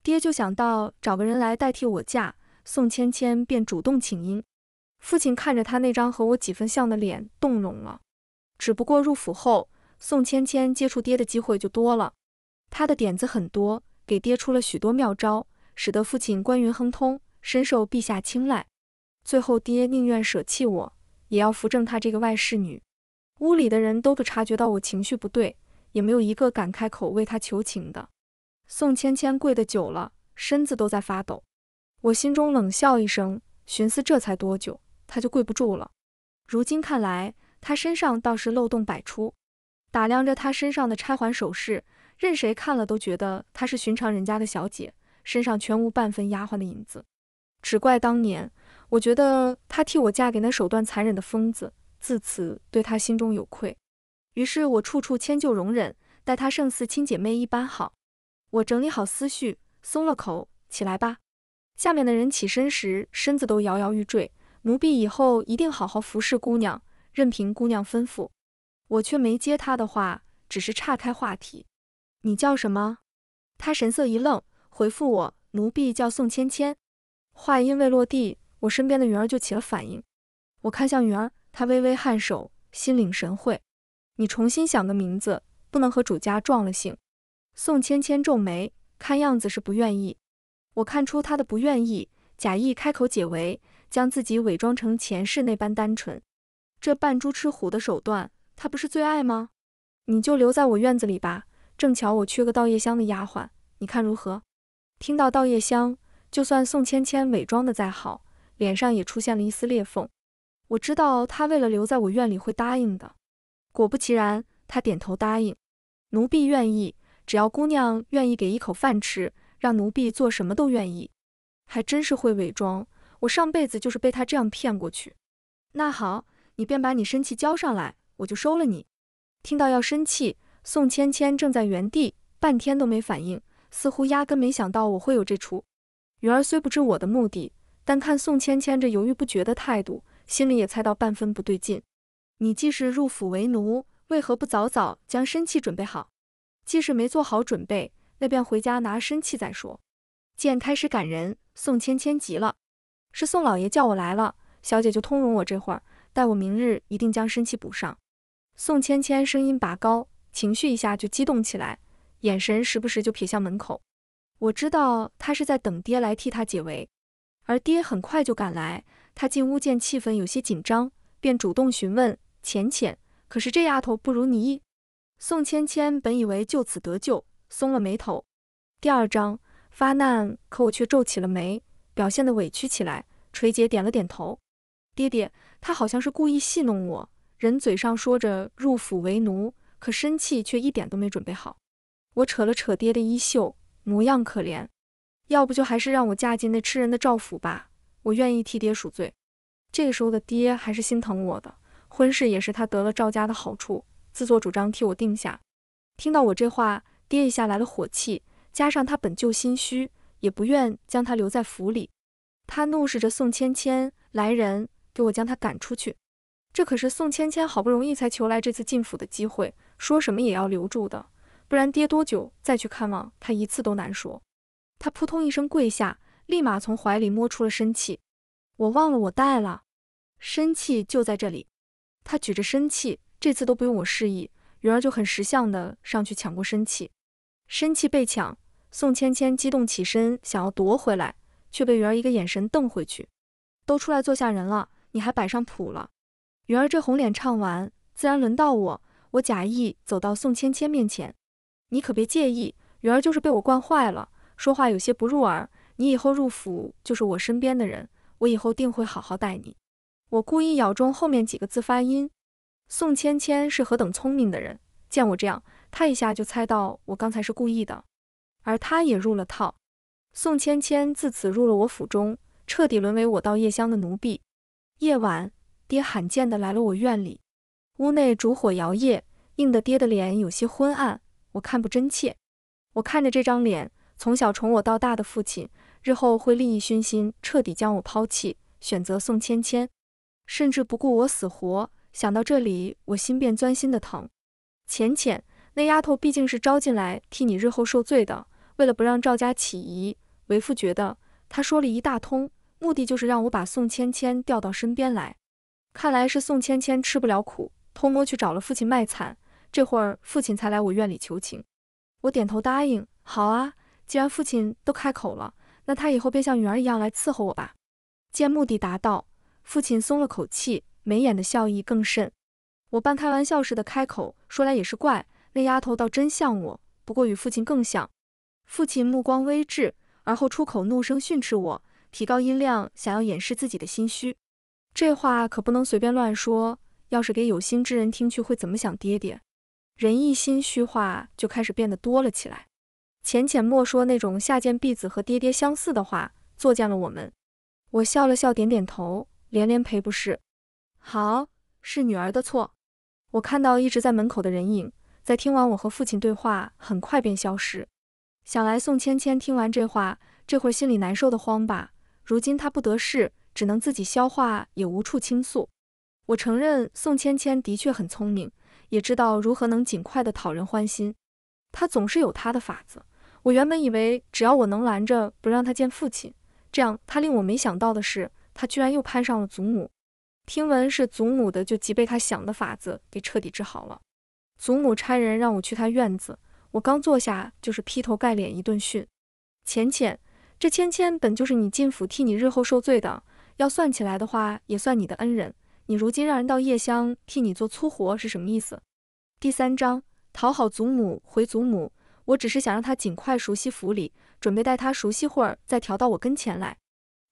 爹就想到找个人来代替我嫁，宋芊芊便主动请缨。父亲看着他那张和我几分像的脸，动容了。只不过入府后，宋芊芊接触爹的机会就多了，他的点子很多，给爹出了许多妙招，使得父亲官运亨通，深受陛下青睐。最后爹宁愿舍弃我，也要扶正他这个外室女。屋里的人都不察觉到我情绪不对，也没有一个敢开口为他求情的。宋芊芊跪得久了，身子都在发抖。我心中冷笑一声，寻思这才多久，她就跪不住了。如今看来，她身上倒是漏洞百出。打量着她身上的钗环首饰，任谁看了都觉得她是寻常人家的小姐，身上全无半分丫鬟的影子。只怪当年，我觉得她替我嫁给那手段残忍的疯子，自此对她心中有愧。于是我处处迁就容忍，待她胜似亲姐妹一般好。我整理好思绪，松了口，起来吧。下面的人起身时，身子都摇摇欲坠。奴婢以后一定好好服侍姑娘，任凭姑娘吩咐。我却没接她的话，只是岔开话题：“你叫什么？”她神色一愣，回复我：“奴婢叫宋芊芊。”话音未落地，我身边的云儿就起了反应。我看向云儿，她微微颔首，心领神会。你重新想个名字，不能和主家撞了姓。宋芊芊皱眉，看样子是不愿意。我看出她的不愿意，假意开口解围，将自己伪装成前世那般单纯。这扮猪吃虎的手段，她不是最爱吗？你就留在我院子里吧，正巧我缺个倒夜香的丫鬟，你看如何？听到倒夜香，就算宋芊芊伪装的再好，脸上也出现了一丝裂缝。我知道她为了留在我院里会答应的。果不其然，她点头答应，奴婢愿意。只要姑娘愿意给一口饭吃，让奴婢做什么都愿意。还真是会伪装，我上辈子就是被他这样骗过去。那好，你便把你身契交上来，我就收了你。听到要身契，宋芊芊正在原地，半天都没反应，似乎压根没想到我会有这出。云儿虽不知我的目的，但看宋芊芊这犹豫不决的态度，心里也猜到半分不对劲。你既是入府为奴，为何不早早将身契准备好？既是没做好准备，那便回家拿身气再说。见开始赶人，宋芊芊急了：“是宋老爷叫我来了，小姐就通融我。这会儿待我明日一定将身气补上。”宋芊芊声音拔高，情绪一下就激动起来，眼神时不时就瞥向门口。我知道她是在等爹来替她解围，而爹很快就赶来。他进屋见气氛有些紧张，便主动询问：“浅浅，可是这丫头不如你？”宋芊芊本以为就此得救，松了眉头。第二章发难，可我却皱起了眉，表现得委屈起来。垂姐点了点头。爹爹，他好像是故意戏弄我。人嘴上说着入府为奴，可身气却一点都没准备好。我扯了扯爹的衣袖，模样可怜。要不就还是让我嫁进那吃人的赵府吧，我愿意替爹赎罪。这个时候的爹还是心疼我的，婚事也是他得了赵家的好处。自作主张替我定下。听到我这话，爹一下来了火气，加上他本就心虚，也不愿将他留在府里。他怒视着宋芊芊，来人，给我将他赶出去。这可是宋芊芊好不容易才求来这次进府的机会，说什么也要留住的，不然爹多久再去看望他一次都难说。他扑通一声跪下，立马从怀里摸出了身契。我忘了我带了，身契就在这里。他举着身契。这次都不用我示意，云儿就很识相的上去抢过身气，身气被抢，宋芊芊激动起身想要夺回来，却被云儿一个眼神瞪回去。都出来坐下人了，你还摆上谱了？云儿这红脸唱完，自然轮到我。我假意走到宋芊芊面前，你可别介意，云儿就是被我惯坏了，说话有些不入耳。你以后入府就是我身边的人，我以后定会好好待你。我故意咬中后面几个字发音。宋芊芊是何等聪明的人，见我这样，她一下就猜到我刚才是故意的，而她也入了套。宋芊芊自此入了我府中，彻底沦为我到夜香的奴婢。夜晚，爹罕见的来了我院里，屋内烛火摇曳，映得爹的脸有些昏暗，我看不真切。我看着这张脸，从小宠我到大的父亲，日后会利益熏心，彻底将我抛弃，选择宋芊芊，甚至不顾我死活。想到这里，我心便钻心的疼。浅浅，那丫头毕竟是招进来替你日后受罪的。为了不让赵家起疑，为父觉得他说了一大通，目的就是让我把宋芊芊调到身边来。看来是宋芊芊吃不了苦，偷摸去找了父亲卖惨，这会儿父亲才来我院里求情。我点头答应，好啊，既然父亲都开口了，那他以后便像女儿一样来伺候我吧。见目的达到，父亲松了口气。眉眼的笑意更甚，我半开玩笑似的开口说：“来也是怪，那丫头倒真像我，不过与父亲更像。”父亲目光微滞，而后出口怒声训斥我，提高音量想要掩饰自己的心虚。这话可不能随便乱说，要是给有心之人听去，会怎么想？爹爹人一心虚，话就开始变得多了起来。浅浅莫说那种下贱婢子和爹爹相似的话，作贱了我们。我笑了笑，点点头，连连赔不是。好，是女儿的错。我看到一直在门口的人影，在听完我和父亲对话，很快便消失。想来宋芊芊听完这话，这会儿心里难受的慌吧？如今她不得势，只能自己消化，也无处倾诉。我承认，宋芊芊的确很聪明，也知道如何能尽快的讨人欢心。她总是有她的法子。我原本以为只要我能拦着不让她见父亲，这样，她令我没想到的是，她居然又攀上了祖母。听闻是祖母的，就即被他想的法子给彻底治好了。祖母差人让我去他院子，我刚坐下，就是劈头盖脸一顿训。浅浅，这芊芊本就是你进府替你日后受罪的，要算起来的话，也算你的恩人。你如今让人到夜香替你做粗活是什么意思？第三章，讨好祖母。回祖母，我只是想让他尽快熟悉府里，准备带他熟悉会儿再调到我跟前来。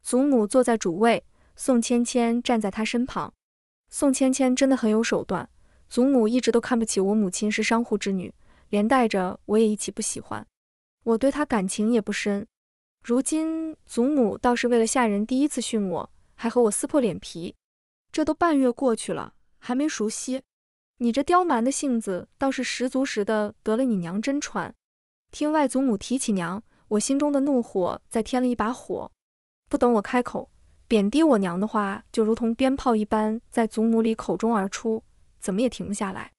祖母坐在主位。宋芊芊站在他身旁。宋芊芊真的很有手段。祖母一直都看不起我母亲是商户之女，连带着我也一起不喜欢。我对她感情也不深。如今祖母倒是为了下人第一次训我，还和我撕破脸皮。这都半月过去了，还没熟悉。你这刁蛮的性子倒是十足十的得了你娘真传。听外祖母提起娘，我心中的怒火再添了一把火。不等我开口。贬低我娘的话，就如同鞭炮一般，在祖母里口中而出，怎么也停不下来。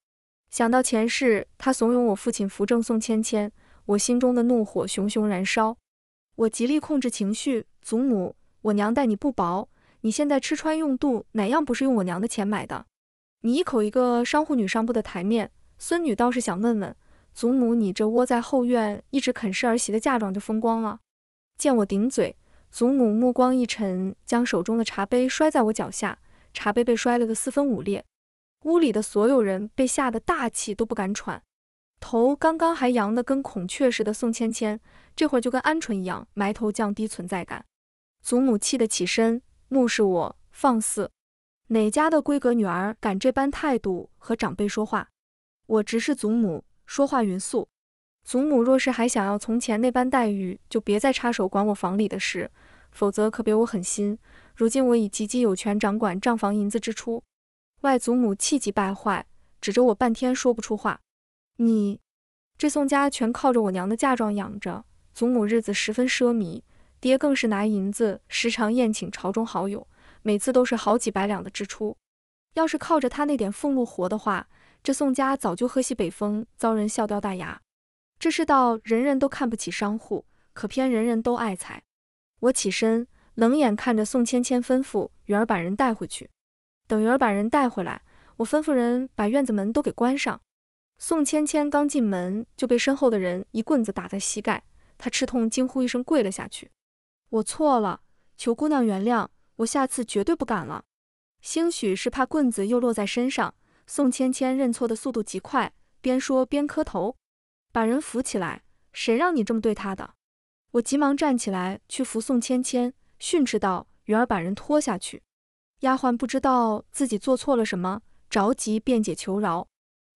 想到前世她怂恿我父亲扶正宋芊芊，我心中的怒火熊熊燃烧。我极力控制情绪。祖母，我娘待你不薄，你现在吃穿用度哪样不是用我娘的钱买的？你一口一个商户女上不得台面，孙女倒是想问问，祖母你这窝在后院一直啃食儿媳的嫁妆就风光了？见我顶嘴。祖母目光一沉，将手中的茶杯摔在我脚下，茶杯被摔了个四分五裂。屋里的所有人被吓得大气都不敢喘，头刚刚还扬得跟孔雀似的宋芊芊，这会儿就跟鹌鹑一样埋头降低存在感。祖母气得起身，目视我：“放肆！哪家的闺阁女儿敢这般态度和长辈说话？”我直视祖母，说话匀速。祖母若是还想要从前那般待遇，就别再插手管我房里的事。否则可别我狠心。如今我已籍籍有权掌管账房银子支出，外祖母气急败坏，指着我半天说不出话。你这宋家全靠着我娘的嫁妆养着，祖母日子十分奢靡，爹更是拿银子时常宴请朝中好友，每次都是好几百两的支出。要是靠着他那点俸禄活的话，这宋家早就喝西北风，遭人笑掉大牙。这世道人人都看不起商户，可偏人人都爱财。我起身，冷眼看着宋芊芊，吩咐云儿把人带回去。等云儿把人带回来，我吩咐人把院子门都给关上。宋芊芊刚进门，就被身后的人一棍子打在膝盖，她吃痛惊呼一声，跪了下去。我错了，求姑娘原谅，我下次绝对不敢了。兴许是怕棍子又落在身上，宋芊芊认错的速度极快，边说边磕头，把人扶起来。谁让你这么对他的？我急忙站起来去扶宋芊芊，训斥道：“云儿，把人拖下去！”丫鬟不知道自己做错了什么，着急辩解求饶。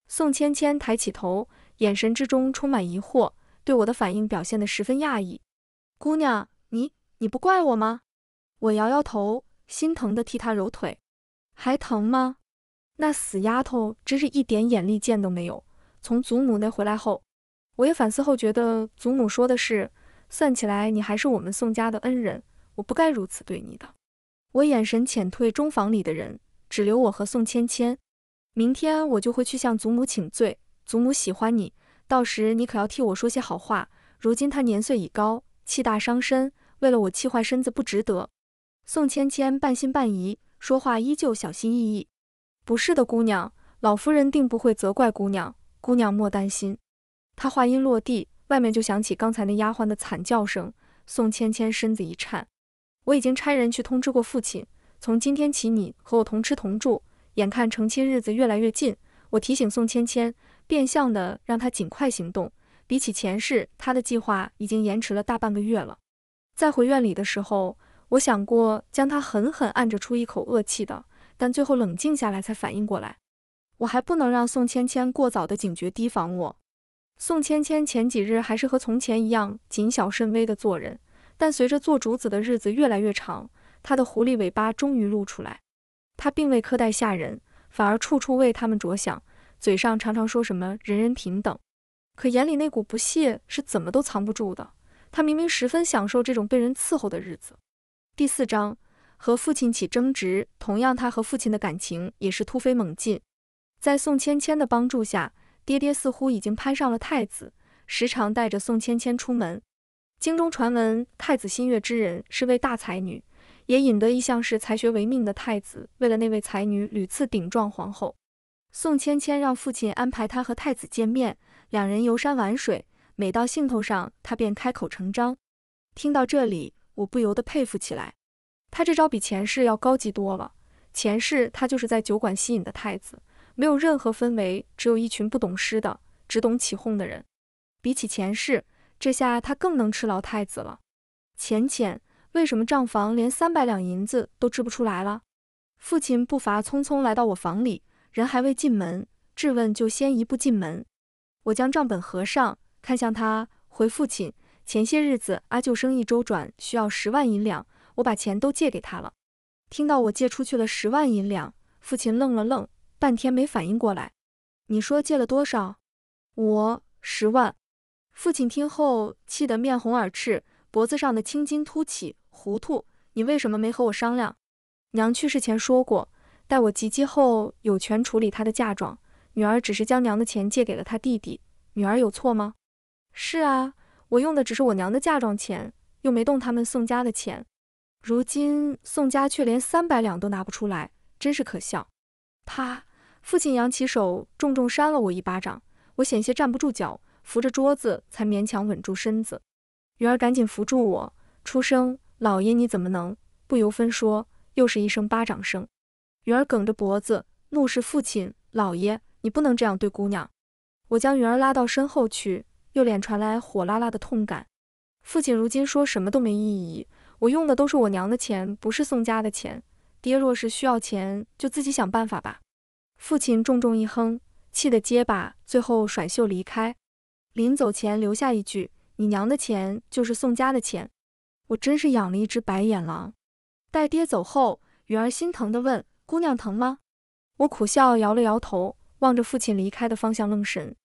宋芊芊抬起头，眼神之中充满疑惑，对我的反应表现得十分讶异。“姑娘，你你不怪我吗？”我摇摇头，心疼地替她揉腿，“还疼吗？”那死丫头真是一点眼力见都没有。从祖母那回来后，我也反思后觉得祖母说的是。算起来，你还是我们宋家的恩人，我不该如此对你的。我眼神遣退中房里的人，只留我和宋芊芊。明天我就会去向祖母请罪，祖母喜欢你，到时你可要替我说些好话。如今她年岁已高，气大伤身，为了我气坏身子不值得。宋芊芊半信半疑，说话依旧小心翼翼。不是的，姑娘，老夫人定不会责怪姑娘，姑娘莫担心。她话音落地。外面就响起刚才那丫鬟的惨叫声，宋芊芊身子一颤。我已经差人去通知过父亲，从今天起你和我同吃同住。眼看成亲日子越来越近，我提醒宋芊芊，变相的让她尽快行动。比起前世，她的计划已经延迟了大半个月了。在回院里的时候，我想过将她狠狠按着出一口恶气的，但最后冷静下来才反应过来，我还不能让宋芊芊过早的警觉提防我。宋芊芊前几日还是和从前一样谨小慎微的做人，但随着做主子的日子越来越长，她的狐狸尾巴终于露出来。她并未苛待下人，反而处处为他们着想，嘴上常常说什么人人平等，可眼里那股不屑是怎么都藏不住的。她明明十分享受这种被人伺候的日子。第四章和父亲起争执，同样，她和父亲的感情也是突飞猛进。在宋芊芊的帮助下。爹爹似乎已经攀上了太子，时常带着宋芊芊出门。京中传闻，太子心悦之人是位大才女，也引得一向是才学为命的太子，为了那位才女屡次顶撞皇后。宋芊芊让父亲安排她和太子见面，两人游山玩水，每到兴头上，她便开口成章。听到这里，我不由得佩服起来，她这招比前世要高级多了。前世她就是在酒馆吸引的太子。没有任何氛围，只有一群不懂诗的、只懂起哄的人。比起前世，这下他更能吃老太子了。浅浅，为什么账房连三百两银子都支不出来了？父亲步伐匆匆来到我房里，人还未进门，质问就先一步进门。我将账本合上，看向他，回父亲：前些日子阿舅生意周转需要十万银两，我把钱都借给他了。听到我借出去了十万银两，父亲愣了愣。半天没反应过来，你说借了多少？我十万。父亲听后气得面红耳赤，脖子上的青筋凸起。糊涂！你为什么没和我商量？娘去世前说过，待我及笄后有权处理她的嫁妆。女儿只是将娘的钱借给了她弟弟，女儿有错吗？是啊，我用的只是我娘的嫁妆钱，又没动他们宋家的钱。如今宋家却连三百两都拿不出来，真是可笑。他。父亲扬起手，重重扇了我一巴掌，我险些站不住脚，扶着桌子才勉强稳住身子。云儿赶紧扶住我，出声：“老爷，你怎么能不由分说？”又是一声巴掌声。云儿梗着脖子，怒视父亲：“老爷，你不能这样对姑娘。”我将云儿拉到身后去，右脸传来火辣辣的痛感。父亲如今说什么都没意义。我用的都是我娘的钱，不是宋家的钱。爹若是需要钱，就自己想办法吧。父亲重重一哼，气得结巴，最后甩袖离开。临走前留下一句：“你娘的钱就是宋家的钱。”我真是养了一只白眼狼。待爹走后，雨儿心疼地问：“姑娘疼吗？”我苦笑，摇了摇头，望着父亲离开的方向愣神。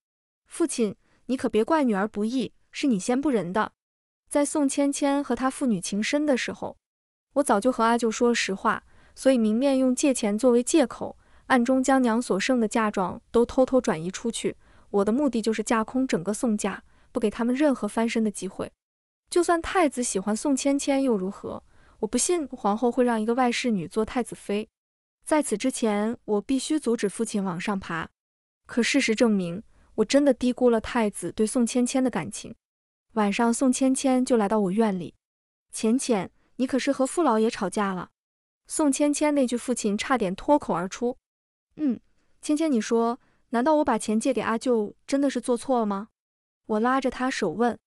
父亲，你可别怪女儿不义，是你先不仁的。在宋芊芊和她父女情深的时候，我早就和阿舅说了实话，所以明面用借钱作为借口。暗中将娘所剩的嫁妆都偷偷转移出去，我的目的就是架空整个宋家，不给他们任何翻身的机会。就算太子喜欢宋芊芊又如何？我不信皇后会让一个外室女做太子妃。在此之前，我必须阻止父亲往上爬。可事实证明，我真的低估了太子对宋芊芊的感情。晚上，宋芊芊就来到我院里。浅浅，你可是和傅老爷吵架了？宋芊芊那句“父亲”差点脱口而出。嗯，芊芊，你说，难道我把钱借给阿舅真的是做错了吗？我拉着他手问。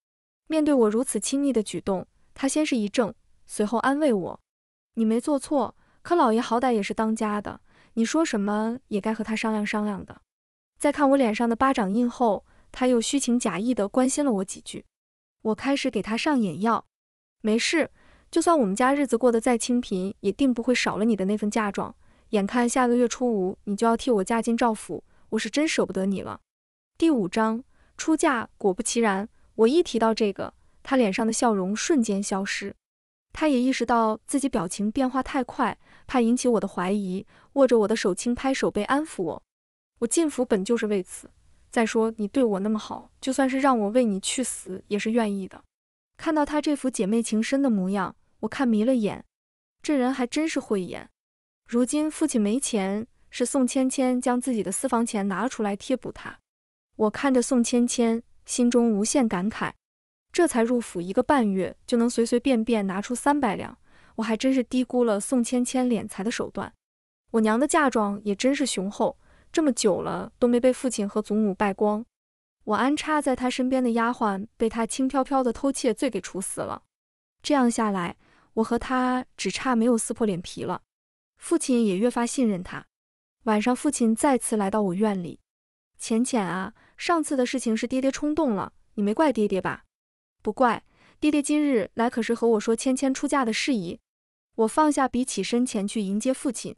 面对我如此亲昵的举动，他先是一怔，随后安慰我：“你没做错，可老爷好歹也是当家的，你说什么也该和他商量商量的。”在看我脸上的巴掌印后，他又虚情假意地关心了我几句。我开始给他上眼药。没事，就算我们家日子过得再清贫，也定不会少了你的那份嫁妆。眼看下个月初五，你就要替我嫁进赵府，我是真舍不得你了。第五章出嫁，果不其然，我一提到这个，他脸上的笑容瞬间消失。他也意识到自己表情变化太快，怕引起我的怀疑，握着我的手轻拍手背安抚我。我进府本就是为此，再说你对我那么好，就算是让我为你去死也是愿意的。看到他这副姐妹情深的模样，我看迷了眼，这人还真是慧眼。如今父亲没钱，是宋芊芊将自己的私房钱拿了出来贴补他。我看着宋芊芊，心中无限感慨。这才入府一个半月，就能随随便便拿出三百两，我还真是低估了宋芊芊敛财的手段。我娘的嫁妆也真是雄厚，这么久了都没被父亲和祖母败光。我安插在他身边的丫鬟被他轻飘飘的偷窃罪给处死了，这样下来，我和他只差没有撕破脸皮了。父亲也越发信任他。晚上，父亲再次来到我院里。浅浅啊，上次的事情是爹爹冲动了，你没怪爹爹吧？不怪爹爹。今日来可是和我说芊芊出嫁的事宜。我放下笔，起身前去迎接父亲。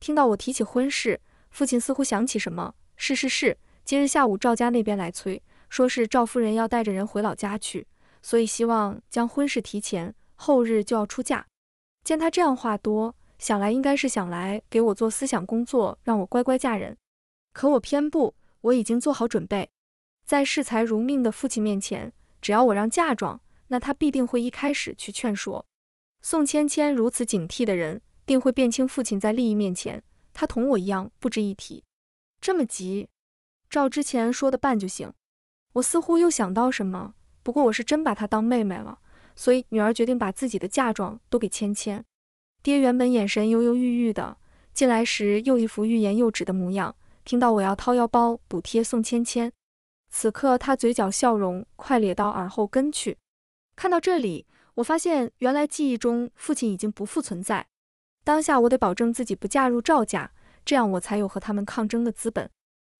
听到我提起婚事，父亲似乎想起什么。是是是，今日下午赵家那边来催，说是赵夫人要带着人回老家去，所以希望将婚事提前，后日就要出嫁。见他这样话多。想来应该是想来给我做思想工作，让我乖乖嫁人。可我偏不，我已经做好准备。在视财如命的父亲面前，只要我让嫁妆，那他必定会一开始去劝说。宋芊芊如此警惕的人，定会辨清父亲在利益面前，他同我一样不值一提。这么急，照之前说的办就行。我似乎又想到什么，不过我是真把她当妹妹了，所以女儿决定把自己的嫁妆都给芊芊。爹原本眼神犹犹豫豫的，进来时又一副欲言又止的模样。听到我要掏腰包补贴宋芊芊，此刻他嘴角笑容快咧到耳后根去。看到这里，我发现原来记忆中父亲已经不复存在。当下我得保证自己不嫁入赵家，这样我才有和他们抗争的资本。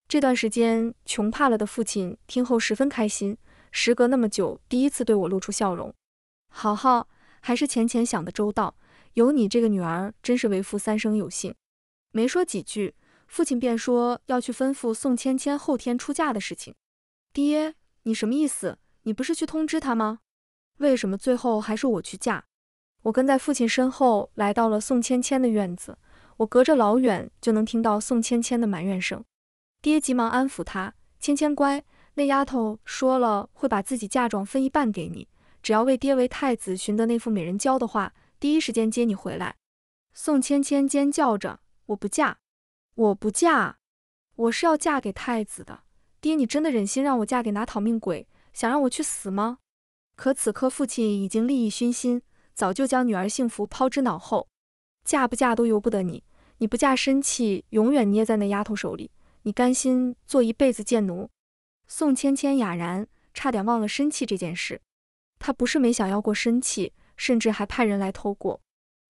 这段时间穷怕了的父亲听后十分开心，时隔那么久第一次对我露出笑容。好好，还是浅浅想的周到。有你这个女儿，真是为父三生有幸。没说几句，父亲便说要去吩咐宋芊芊后天出嫁的事情。爹，你什么意思？你不是去通知她吗？为什么最后还是我去嫁？我跟在父亲身后来到了宋芊芊的院子，我隔着老远就能听到宋芊芊的埋怨声。爹急忙安抚她：“芊芊乖，那丫头说了会把自己嫁妆分一半给你，只要为爹为太子寻得那副美人蕉的话。”第一时间接你回来，宋芊芊尖叫着：“我不嫁，我不嫁，我是要嫁给太子的。爹，你真的忍心让我嫁给那讨命鬼，想让我去死吗？”可此刻父亲已经利益熏心，早就将女儿幸福抛之脑后，嫁不嫁都由不得你。你不嫁身契，永远捏在那丫头手里，你甘心做一辈子贱奴？宋芊芊哑然，差点忘了身气这件事。她不是没想要过身气，甚至还派人来偷过。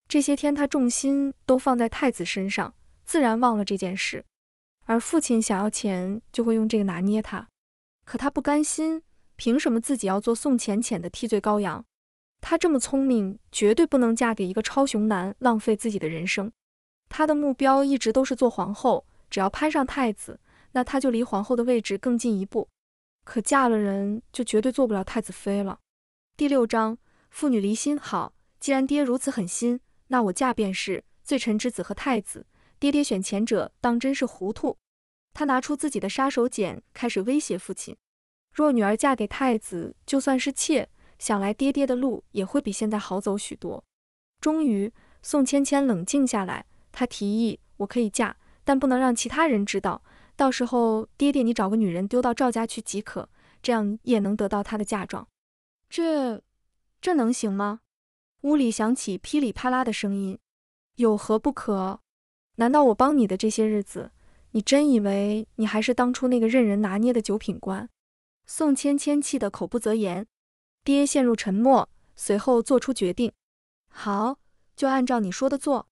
这些天他重心都放在太子身上，自然忘了这件事。而父亲想要钱，就会用这个拿捏他。可他不甘心，凭什么自己要做宋浅浅的替罪羔羊？他这么聪明，绝对不能嫁给一个超雄男，浪费自己的人生。他的目标一直都是做皇后，只要攀上太子，那他就离皇后的位置更进一步。可嫁了人，就绝对做不了太子妃了。第六章。父女离心好，既然爹如此狠心，那我嫁便是。罪臣之子和太子，爹爹选前者，当真是糊涂。他拿出自己的杀手锏，开始威胁父亲。若女儿嫁给太子，就算是妾，想来爹爹的路也会比现在好走许多。终于，宋芊芊冷静下来，她提议：“我可以嫁，但不能让其他人知道。到时候，爹爹你找个女人丢到赵家去即可，这样也能得到他的嫁妆。”这。这能行吗？屋里响起噼里啪啦的声音，有何不可？难道我帮你的这些日子，你真以为你还是当初那个任人拿捏的九品官？宋芊芊气得口不择言。爹陷入沉默，随后做出决定：好，就按照你说的做。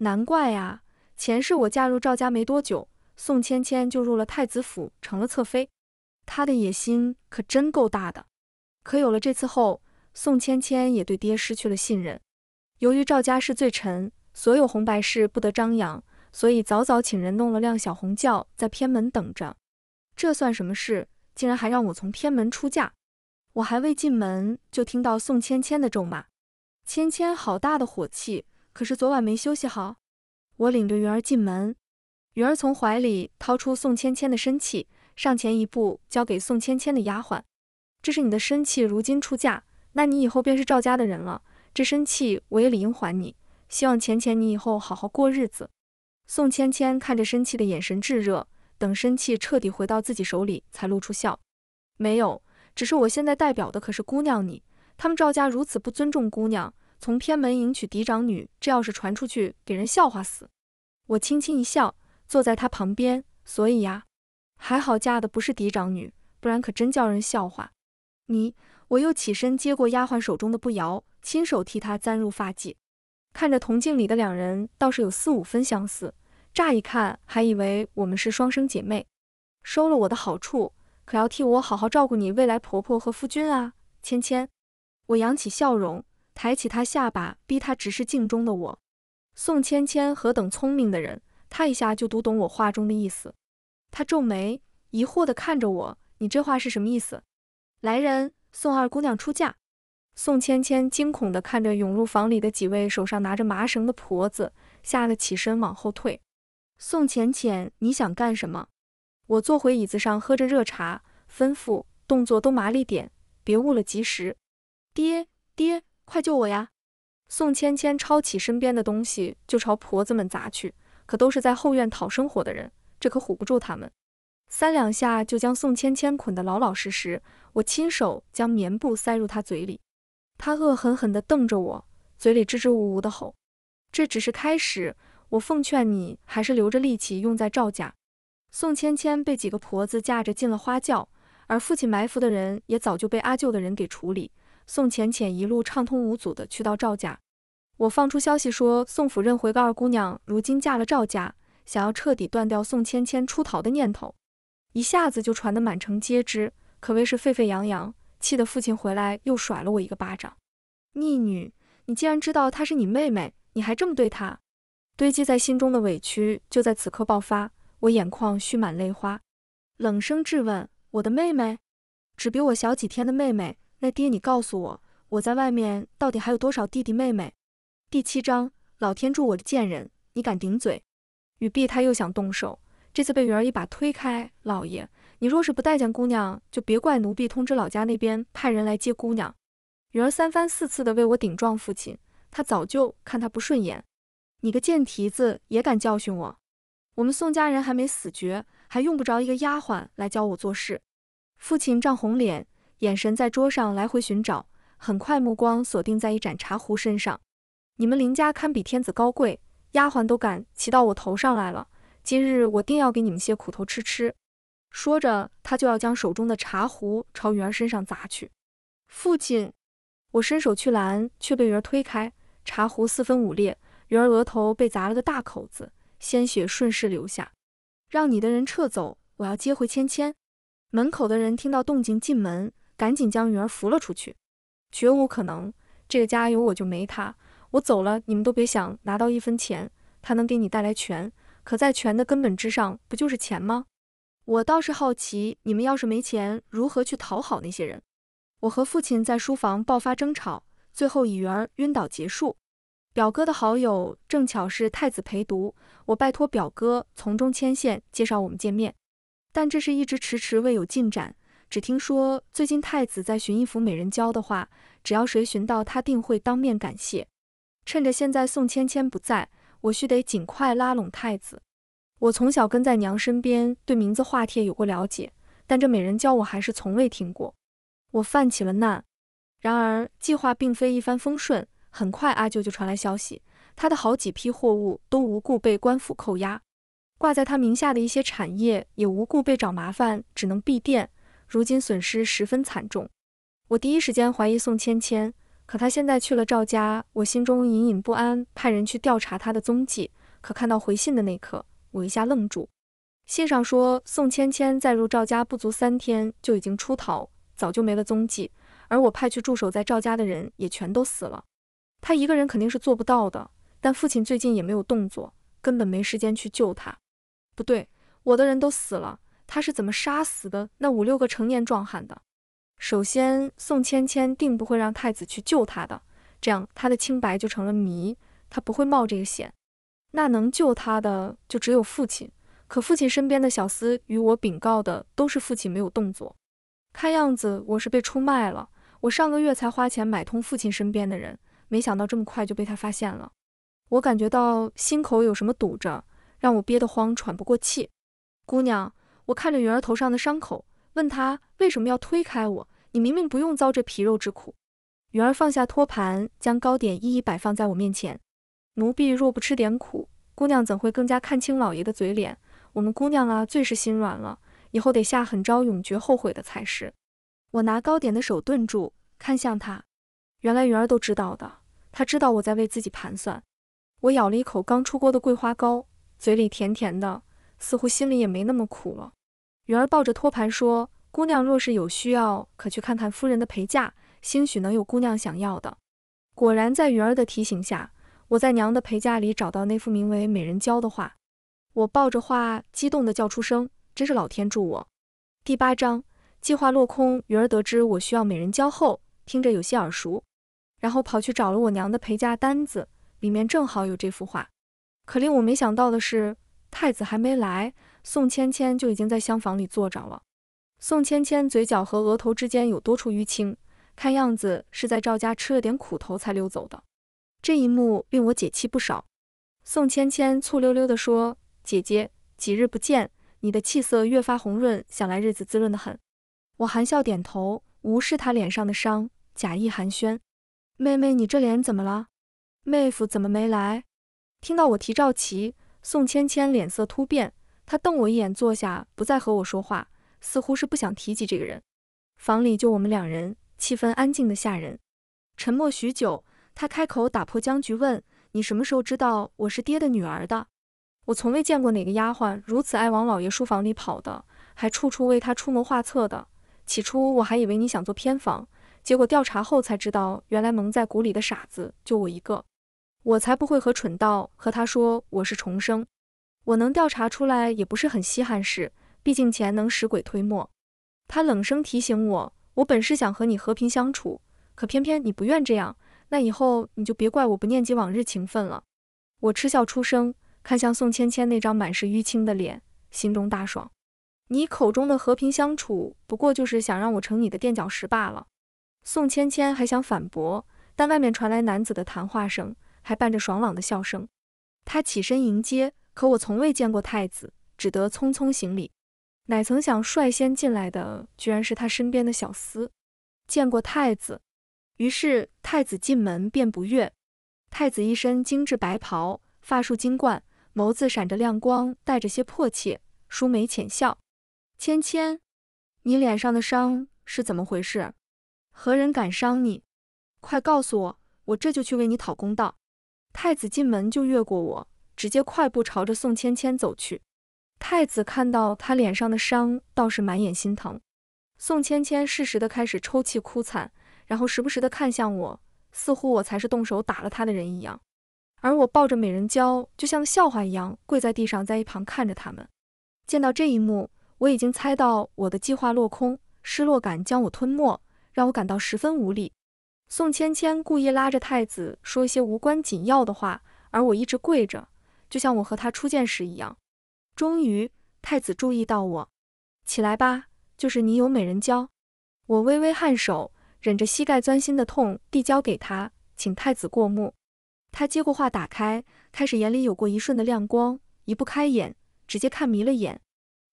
难怪呀，前世我嫁入赵家没多久，宋芊芊就入了太子府，成了侧妃。她的野心可真够大的。可有了这次后。宋芊芊也对爹失去了信任。由于赵家是罪臣，所有红白事不得张扬，所以早早请人弄了辆小红轿，在偏门等着。这算什么事？竟然还让我从偏门出嫁！我还未进门，就听到宋芊芊的咒骂。芊芊好大的火气，可是昨晚没休息好。我领着云儿进门，云儿从怀里掏出宋芊芊的身契，上前一步交给宋芊芊的丫鬟：“这是你的身契，如今出嫁。”那你以后便是赵家的人了，这身契我也理应还你。希望钱钱你以后好好过日子。宋芊芊看着生气的眼神炙热，等生气彻底回到自己手里，才露出笑。没有，只是我现在代表的可是姑娘你。他们赵家如此不尊重姑娘，从偏门迎娶嫡长女，这要是传出去，给人笑话死。我轻轻一笑，坐在他旁边。所以呀，还好嫁的不是嫡长女，不然可真叫人笑话。你。我又起身接过丫鬟手中的步摇，亲手替她簪入发髻。看着铜镜里的两人，倒是有四五分相似，乍一看还以为我们是双生姐妹。收了我的好处，可要替我好好照顾你未来婆婆和夫君啊，芊芊。我扬起笑容，抬起她下巴，逼她直视镜中的我。宋芊芊何等聪明的人，她一下就读懂我话中的意思。她皱眉，疑惑地看着我：“你这话是什么意思？”来人。宋二姑娘出嫁，宋芊芊惊恐地看着涌入房里的几位手上拿着麻绳的婆子，吓得起身往后退。宋浅浅，你想干什么？我坐回椅子上，喝着热茶，吩咐动作都麻利点，别误了吉时。爹爹，快救我呀！宋芊芊抄起身边的东西就朝婆子们砸去，可都是在后院讨生活的人，这可唬不住他们。三两下就将宋芊芊捆得老老实实，我亲手将棉布塞入她嘴里，她恶狠狠地瞪着我，嘴里支支吾吾的吼：“这只是开始，我奉劝你还是留着力气用在赵家。”宋芊芊被几个婆子架着进了花轿，而父亲埋伏的人也早就被阿舅的人给处理。宋浅浅一路畅通无阻的去到赵家，我放出消息说宋府认回个二姑娘，如今嫁了赵家，想要彻底断掉宋芊芊出逃的念头。一下子就传得满城皆知，可谓是沸沸扬扬，气得父亲回来又甩了我一个巴掌。逆女，你既然知道她是你妹妹，你还这么对她？堆积在心中的委屈就在此刻爆发，我眼眶蓄满泪花，冷声质问：“我的妹妹，只比我小几天的妹妹，那爹你告诉我，我在外面到底还有多少弟弟妹妹？”第七章，老天助我的贱人，你敢顶嘴？语毕，他又想动手。这次被云儿一把推开，老爷，你若是不待见姑娘，就别怪奴婢通知老家那边派人来接姑娘。云儿三番四次的为我顶撞父亲，他早就看他不顺眼。你个贱蹄子也敢教训我！我们宋家人还没死绝，还用不着一个丫鬟来教我做事。父亲涨红脸，眼神在桌上来回寻找，很快目光锁定在一盏茶壶身上。你们林家堪比天子高贵，丫鬟都敢骑到我头上来了。今日我定要给你们些苦头吃吃。说着，他就要将手中的茶壶朝云儿身上砸去。父亲，我伸手去拦，却被云儿推开，茶壶四分五裂，云儿额头被砸了个大口子，鲜血顺势流下。让你的人撤走，我要接回芊芊。门口的人听到动静进门，赶紧将云儿扶了出去。绝无可能，这个家有我就没他，我走了，你们都别想拿到一分钱。他能给你带来权。可在权的根本之上，不就是钱吗？我倒是好奇，你们要是没钱，如何去讨好那些人？我和父亲在书房爆发争吵，最后以元儿晕倒结束。表哥的好友正巧是太子陪读，我拜托表哥从中牵线，介绍我们见面，但这是一直迟迟未有进展。只听说最近太子在寻一幅美人蕉的话，只要谁寻到，他定会当面感谢。趁着现在宋芊芊不在。我需得尽快拉拢太子。我从小跟在娘身边，对名字画帖有过了解，但这美人教我还是从未听过。我犯起了难。然而计划并非一帆风顺，很快阿舅就传来消息，他的好几批货物都无故被官府扣押，挂在他名下的一些产业也无故被找麻烦，只能闭店。如今损失十分惨重。我第一时间怀疑宋芊芊。可他现在去了赵家，我心中隐隐不安，派人去调查他的踪迹。可看到回信的那刻，我一下愣住。信上说，宋芊芊再入赵家不足三天就已经出逃，早就没了踪迹。而我派去驻守在赵家的人也全都死了。他一个人肯定是做不到的。但父亲最近也没有动作，根本没时间去救他。不对，我的人都死了，他是怎么杀死的那五六个成年壮汉的？首先，宋芊芊定不会让太子去救她的，这样她的清白就成了谜，她不会冒这个险。那能救她的就只有父亲，可父亲身边的小厮与我禀告的都是父亲没有动作，看样子我是被出卖了。我上个月才花钱买通父亲身边的人，没想到这么快就被他发现了。我感觉到心口有什么堵着，让我憋得慌，喘不过气。姑娘，我看着云儿头上的伤口。问他为什么要推开我？你明明不用遭这皮肉之苦。云儿放下托盘，将糕点一一摆放在我面前。奴婢若不吃点苦，姑娘怎会更加看清老爷的嘴脸？我们姑娘啊，最是心软了，以后得下狠招，永绝后悔的才是。我拿糕点的手顿住，看向他。原来云儿都知道的，她知道我在为自己盘算。我咬了一口刚出锅的桂花糕，嘴里甜甜的，似乎心里也没那么苦了。云儿抱着托盘说：“姑娘若是有需要，可去看看夫人的陪嫁，兴许能有姑娘想要的。”果然，在云儿的提醒下，我在娘的陪嫁里找到那幅名为《美人蕉》的画。我抱着画，激动地叫出声：“真是老天助我！”第八章计划落空。云儿得知我需要美人蕉后，听着有些耳熟，然后跑去找了我娘的陪嫁单子，里面正好有这幅画。可令我没想到的是，太子还没来。宋芊芊就已经在厢房里坐着了。宋芊芊嘴角和额头之间有多处淤青，看样子是在赵家吃了点苦头才溜走的。这一幕令我解气不少。宋芊芊醋溜溜地说：“姐姐，几日不见，你的气色越发红润，想来日子滋润得很。”我含笑点头，无视她脸上的伤，假意寒暄：“妹妹，你这脸怎么了？妹夫怎么没来？”听到我提赵琪，宋芊芊脸色突变。他瞪我一眼，坐下，不再和我说话，似乎是不想提及这个人。房里就我们两人，气氛安静的吓人。沉默许久，他开口打破僵局，问：“你什么时候知道我是爹的女儿的？”我从未见过哪个丫鬟如此爱往老爷书房里跑的，还处处为他出谋划策的。起初我还以为你想做偏房，结果调查后才知道，原来蒙在鼓里的傻子就我一个。我才不会和蠢到和他说我是重生。我能调查出来也不是很稀罕事，毕竟钱能使鬼推磨。他冷声提醒我，我本是想和你和平相处，可偏偏你不愿这样，那以后你就别怪我不念及往日情分了。我嗤笑出声，看向宋芊芊那张满是淤青的脸，心中大爽。你口中的和平相处，不过就是想让我成你的垫脚石罢了。宋芊芊还想反驳，但外面传来男子的谈话声，还伴着爽朗的笑声。他起身迎接。可我从未见过太子，只得匆匆行礼。哪曾想率先进来的居然是他身边的小厮，见过太子。于是太子进门便不悦。太子一身精致白袍，发束金冠，眸子闪着亮光，带着些迫切，舒眉浅笑。芊芊，你脸上的伤是怎么回事？何人敢伤你？快告诉我，我这就去为你讨公道。太子进门就越过我。直接快步朝着宋芊芊走去，太子看到他脸上的伤，倒是满眼心疼。宋芊芊适时的开始抽泣哭惨，然后时不时的看向我，似乎我才是动手打了他的人一样。而我抱着美人蕉，就像笑话一样跪在地上，在一旁看着他们。见到这一幕，我已经猜到我的计划落空，失落感将我吞没，让我感到十分无力。宋芊芊故意拉着太子说一些无关紧要的话，而我一直跪着。就像我和他初见时一样，终于太子注意到我，起来吧。就是你有美人蕉。我微微颔首，忍着膝盖钻心的痛递交给他，请太子过目。他接过画，打开，开始眼里有过一瞬的亮光，移不开眼，直接看迷了眼。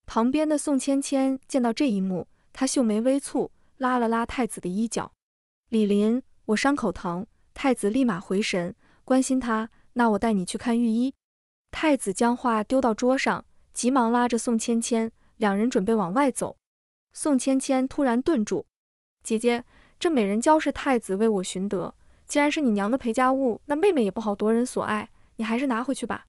旁边的宋芊芊见到这一幕，她秀眉微蹙，拉了拉太子的衣角。李林，我伤口疼。太子立马回神，关心他，那我带你去看御医。太子将画丢到桌上，急忙拉着宋芊芊，两人准备往外走。宋芊芊突然顿住：“姐姐，这美人蕉是太子为我寻得，既然是你娘的陪嫁物，那妹妹也不好夺人所爱，你还是拿回去吧。”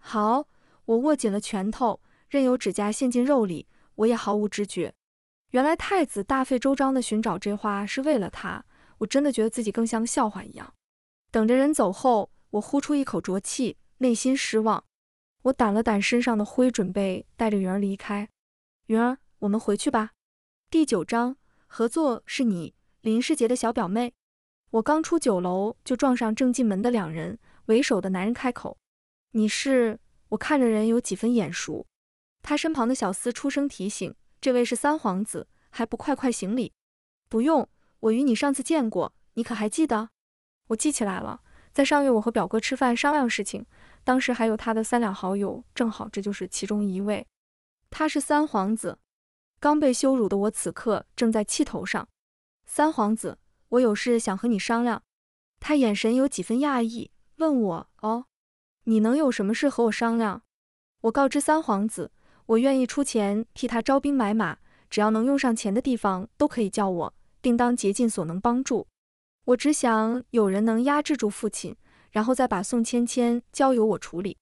好，我握紧了拳头，任由指甲陷进肉里，我也毫无知觉。原来太子大费周章的寻找这画是为了他，我真的觉得自己更像个笑话一样。等着人走后，我呼出一口浊气。内心失望，我掸了掸身上的灰，准备带着云儿离开。云儿，我们回去吧。第九章合作是你林世杰的小表妹。我刚出酒楼，就撞上正进门的两人，为首的男人开口：“你是？”我看着人有几分眼熟。他身旁的小厮出声提醒：“这位是三皇子，还不快快行礼？”“不用，我与你上次见过，你可还记得？”“我记起来了，在上月我和表哥吃饭商量事情。”当时还有他的三两好友，正好这就是其中一位。他是三皇子，刚被羞辱的我此刻正在气头上。三皇子，我有事想和你商量。他眼神有几分讶异，问我：“哦，你能有什么事和我商量？”我告知三皇子，我愿意出钱替他招兵买马，只要能用上钱的地方都可以叫我，定当竭尽所能帮助。我只想有人能压制住父亲。然后再把宋芊芊交由我处理。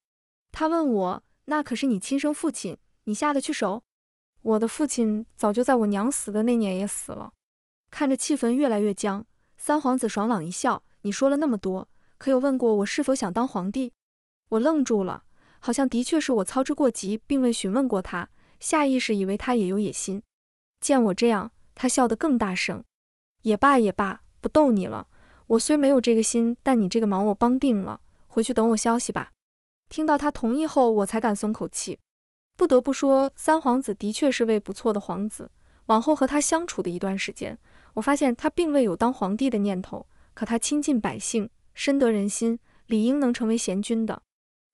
他问我：“那可是你亲生父亲，你下得去手？”我的父亲早就在我娘死的那年也死了。看着气氛越来越僵，三皇子爽朗一笑：“你说了那么多，可有问过我是否想当皇帝？”我愣住了，好像的确是我操之过急，并未询问过他。下意识以为他也有野心。见我这样，他笑得更大声：“也罢也罢，不逗你了。”我虽没有这个心，但你这个忙我帮定了。回去等我消息吧。听到他同意后，我才敢松口气。不得不说，三皇子的确是位不错的皇子。往后和他相处的一段时间，我发现他并未有当皇帝的念头，可他亲近百姓，深得人心，理应能成为贤君的。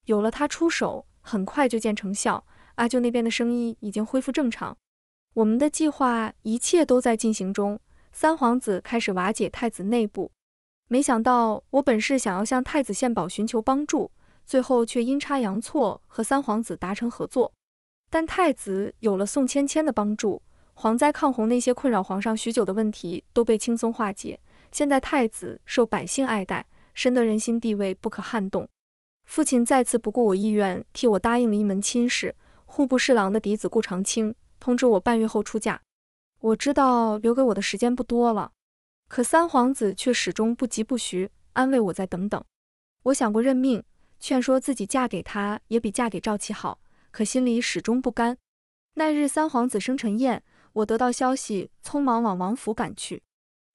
有了他出手，很快就见成效。阿舅那边的生意已经恢复正常，我们的计划一切都在进行中。三皇子开始瓦解太子内部。没想到，我本是想要向太子献宝寻求帮助，最后却阴差阳错和三皇子达成合作。但太子有了宋芊芊的帮助，蝗灾抗洪那些困扰皇上许久的问题都被轻松化解。现在太子受百姓爱戴，深得人心，地位不可撼动。父亲再次不顾我意愿，替我答应了一门亲事。户部侍郎的嫡子顾长青通知我，半月后出嫁。我知道留给我的时间不多了。可三皇子却始终不疾不徐，安慰我再等等。我想过认命，劝说自己嫁给他也比嫁给赵琦好，可心里始终不甘。那日三皇子生辰宴，我得到消息，匆忙往王府赶去。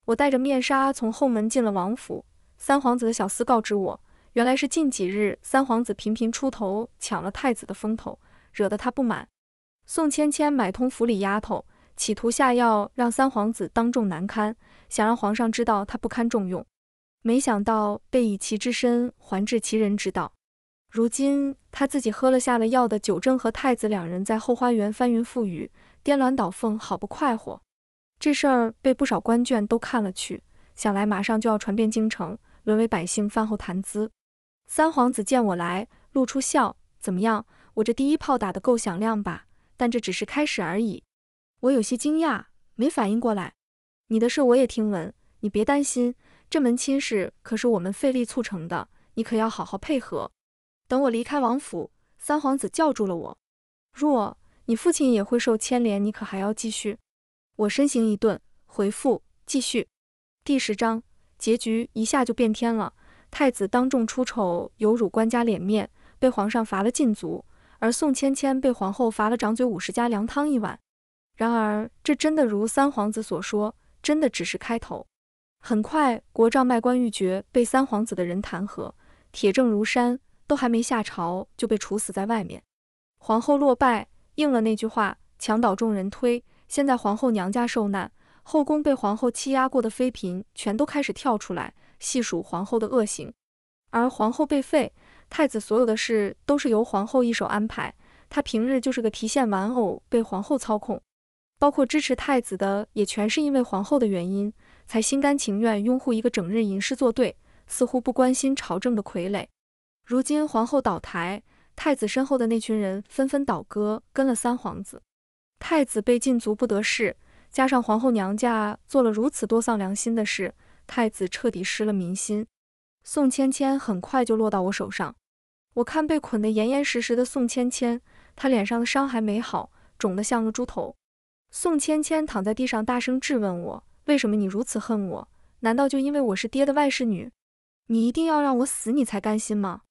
我带着面纱从后门进了王府，三皇子的小厮告知我，原来是近几日三皇子频频出头抢了太子的风头，惹得他不满。宋芊芊买通府里丫头。企图下药让三皇子当众难堪，想让皇上知道他不堪重用。没想到被以其之身还治其人之道。如今他自己喝了下了药的酒，正和太子两人在后花园翻云覆雨、颠鸾倒凤，好不快活。这事儿被不少官眷都看了去，想来马上就要传遍京城，沦为百姓饭后谈资。三皇子见我来，露出笑：“怎么样，我这第一炮打得够响亮吧？但这只是开始而已。”我有些惊讶，没反应过来。你的事我也听闻，你别担心，这门亲事可是我们费力促成的，你可要好好配合。等我离开王府，三皇子叫住了我。若你父亲也会受牵连，你可还要继续？我身形一顿，回复：继续。第十章结局一下就变天了。太子当众出丑，有辱官家脸面，被皇上罚了禁足；而宋芊芊被皇后罚了掌嘴五十加凉汤一碗。然而，这真的如三皇子所说，真的只是开头。很快，国丈卖官鬻爵被三皇子的人弹劾，铁证如山，都还没下朝就被处死在外面。皇后落败，应了那句话“墙倒众人推”。现在皇后娘家受难，后宫被皇后欺压过的妃嫔全都开始跳出来细数皇后的恶行，而皇后被废，太子所有的事都是由皇后一手安排，她平日就是个提线玩偶，被皇后操控。包括支持太子的，也全是因为皇后的原因，才心甘情愿拥护一个整日吟诗作对、似乎不关心朝政的傀儡。如今皇后倒台，太子身后的那群人纷纷倒戈，跟了三皇子。太子被禁足不得势，加上皇后娘家做了如此多丧良心的事，太子彻底失了民心。宋芊芊很快就落到我手上。我看被捆得严严实实的宋芊芊，她脸上的伤还没好，肿得像个猪头。宋芊芊躺在地上，大声质问我：“为什么你如此恨我？难道就因为我是爹的外室女？你一定要让我死，你才甘心吗？”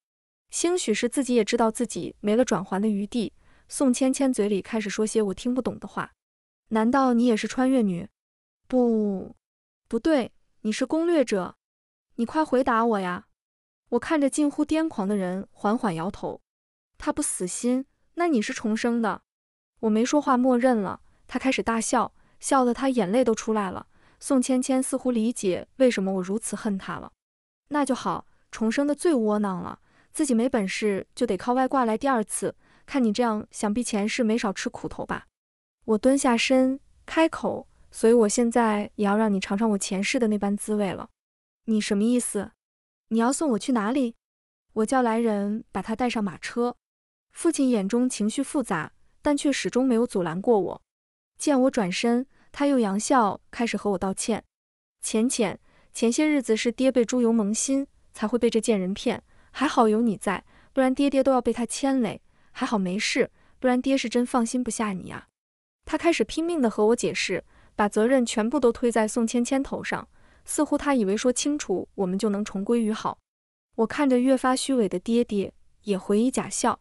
兴许是自己也知道自己没了转圜的余地，宋芊芊嘴里开始说些我听不懂的话。“难道你也是穿越女？不，不对，你是攻略者。你快回答我呀！”我看着近乎癫狂的人，缓缓摇头。他不死心：“那你是重生的？”我没说话，默认了。他开始大笑，笑得他眼泪都出来了。宋芊芊似乎理解为什么我如此恨他了。那就好，重生的最窝囊了，自己没本事就得靠外挂来第二次。看你这样，想必前世没少吃苦头吧？我蹲下身，开口：“所以我现在也要让你尝尝我前世的那般滋味了。”你什么意思？你要送我去哪里？我叫来人把他带上马车。父亲眼中情绪复杂，但却始终没有阻拦过我。见我转身，他又扬笑，开始和我道歉。浅浅，前些日子是爹被猪油蒙心，才会被这贱人骗。还好有你在，不然爹爹都要被他牵累。还好没事，不然爹是真放心不下你呀。他开始拼命地和我解释，把责任全部都推在宋芊芊头上，似乎他以为说清楚，我们就能重归于好。我看着越发虚伪的爹爹，也回以假笑。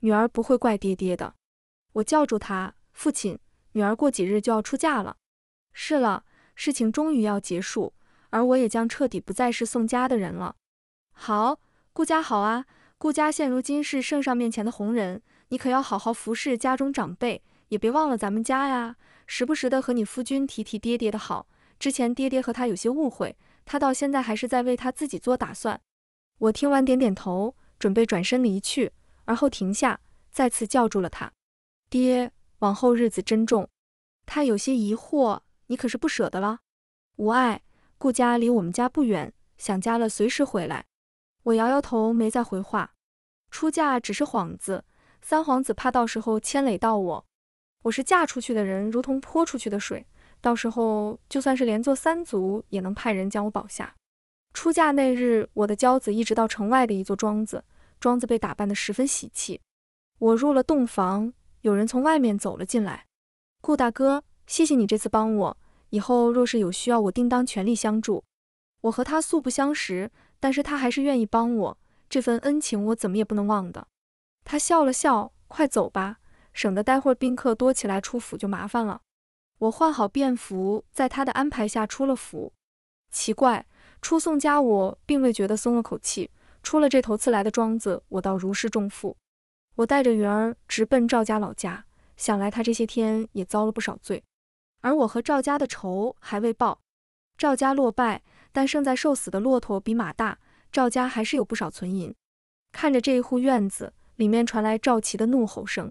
女儿不会怪爹爹的。我叫住他，父亲。女儿过几日就要出嫁了，是了，事情终于要结束，而我也将彻底不再是宋家的人了。好，顾家好啊，顾家现如今是圣上面前的红人，你可要好好服侍家中长辈，也别忘了咱们家呀，时不时的和你夫君提提爹爹的好。之前爹爹和他有些误会，他到现在还是在为他自己做打算。我听完点点头，准备转身离去，而后停下，再次叫住了他，爹。往后日子珍重，他有些疑惑。你可是不舍得了？无碍，顾家离我们家不远，想家了随时回来。我摇摇头，没再回话。出嫁只是幌子，三皇子怕到时候牵累到我。我是嫁出去的人，如同泼出去的水，到时候就算是连坐三族，也能派人将我保下。出嫁那日，我的娇子一直到城外的一座庄子，庄子被打扮得十分喜气。我入了洞房。有人从外面走了进来，顾大哥，谢谢你这次帮我，以后若是有需要，我定当全力相助。我和他素不相识，但是他还是愿意帮我，这份恩情我怎么也不能忘的。他笑了笑，快走吧，省得待会儿宾客多起来出府就麻烦了。我换好便服，在他的安排下出了府。奇怪，出宋家我并未觉得松了口气，出了这头刺来的庄子，我倒如释重负。我带着云儿直奔赵家老家，想来他这些天也遭了不少罪，而我和赵家的仇还未报。赵家落败，但胜在瘦死的骆驼比马大，赵家还是有不少存银。看着这一户院子，里面传来赵奇的怒吼声：“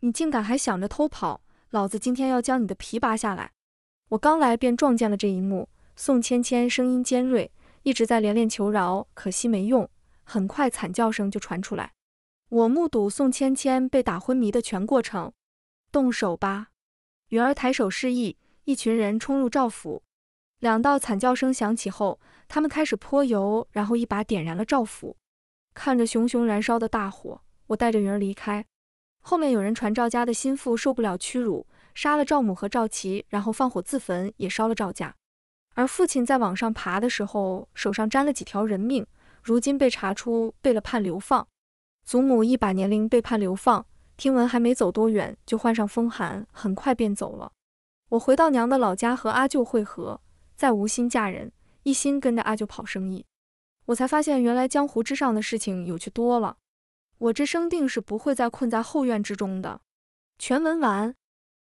你竟敢还想着偷跑？老子今天要将你的皮拔下来！”我刚来便撞见了这一幕。宋芊芊声音尖锐，一直在连连求饶，可惜没用。很快，惨叫声就传出来。我目睹宋芊芊被打昏迷的全过程，动手吧！云儿抬手示意，一群人冲入赵府，两道惨叫声响起后，他们开始泼油，然后一把点燃了赵府。看着熊熊燃烧的大火，我带着云儿离开。后面有人传，赵家的心腹受不了屈辱，杀了赵母和赵齐，然后放火自焚，也烧了赵家。而父亲在往上爬的时候，手上沾了几条人命，如今被查出背了叛，流放。祖母一把年龄被判流放，听闻还没走多远就患上风寒，很快便走了。我回到娘的老家和阿舅会合，再无心嫁人，一心跟着阿舅跑生意。我才发现，原来江湖之上的事情有趣多了。我这生定是不会再困在后院之中的。全文完。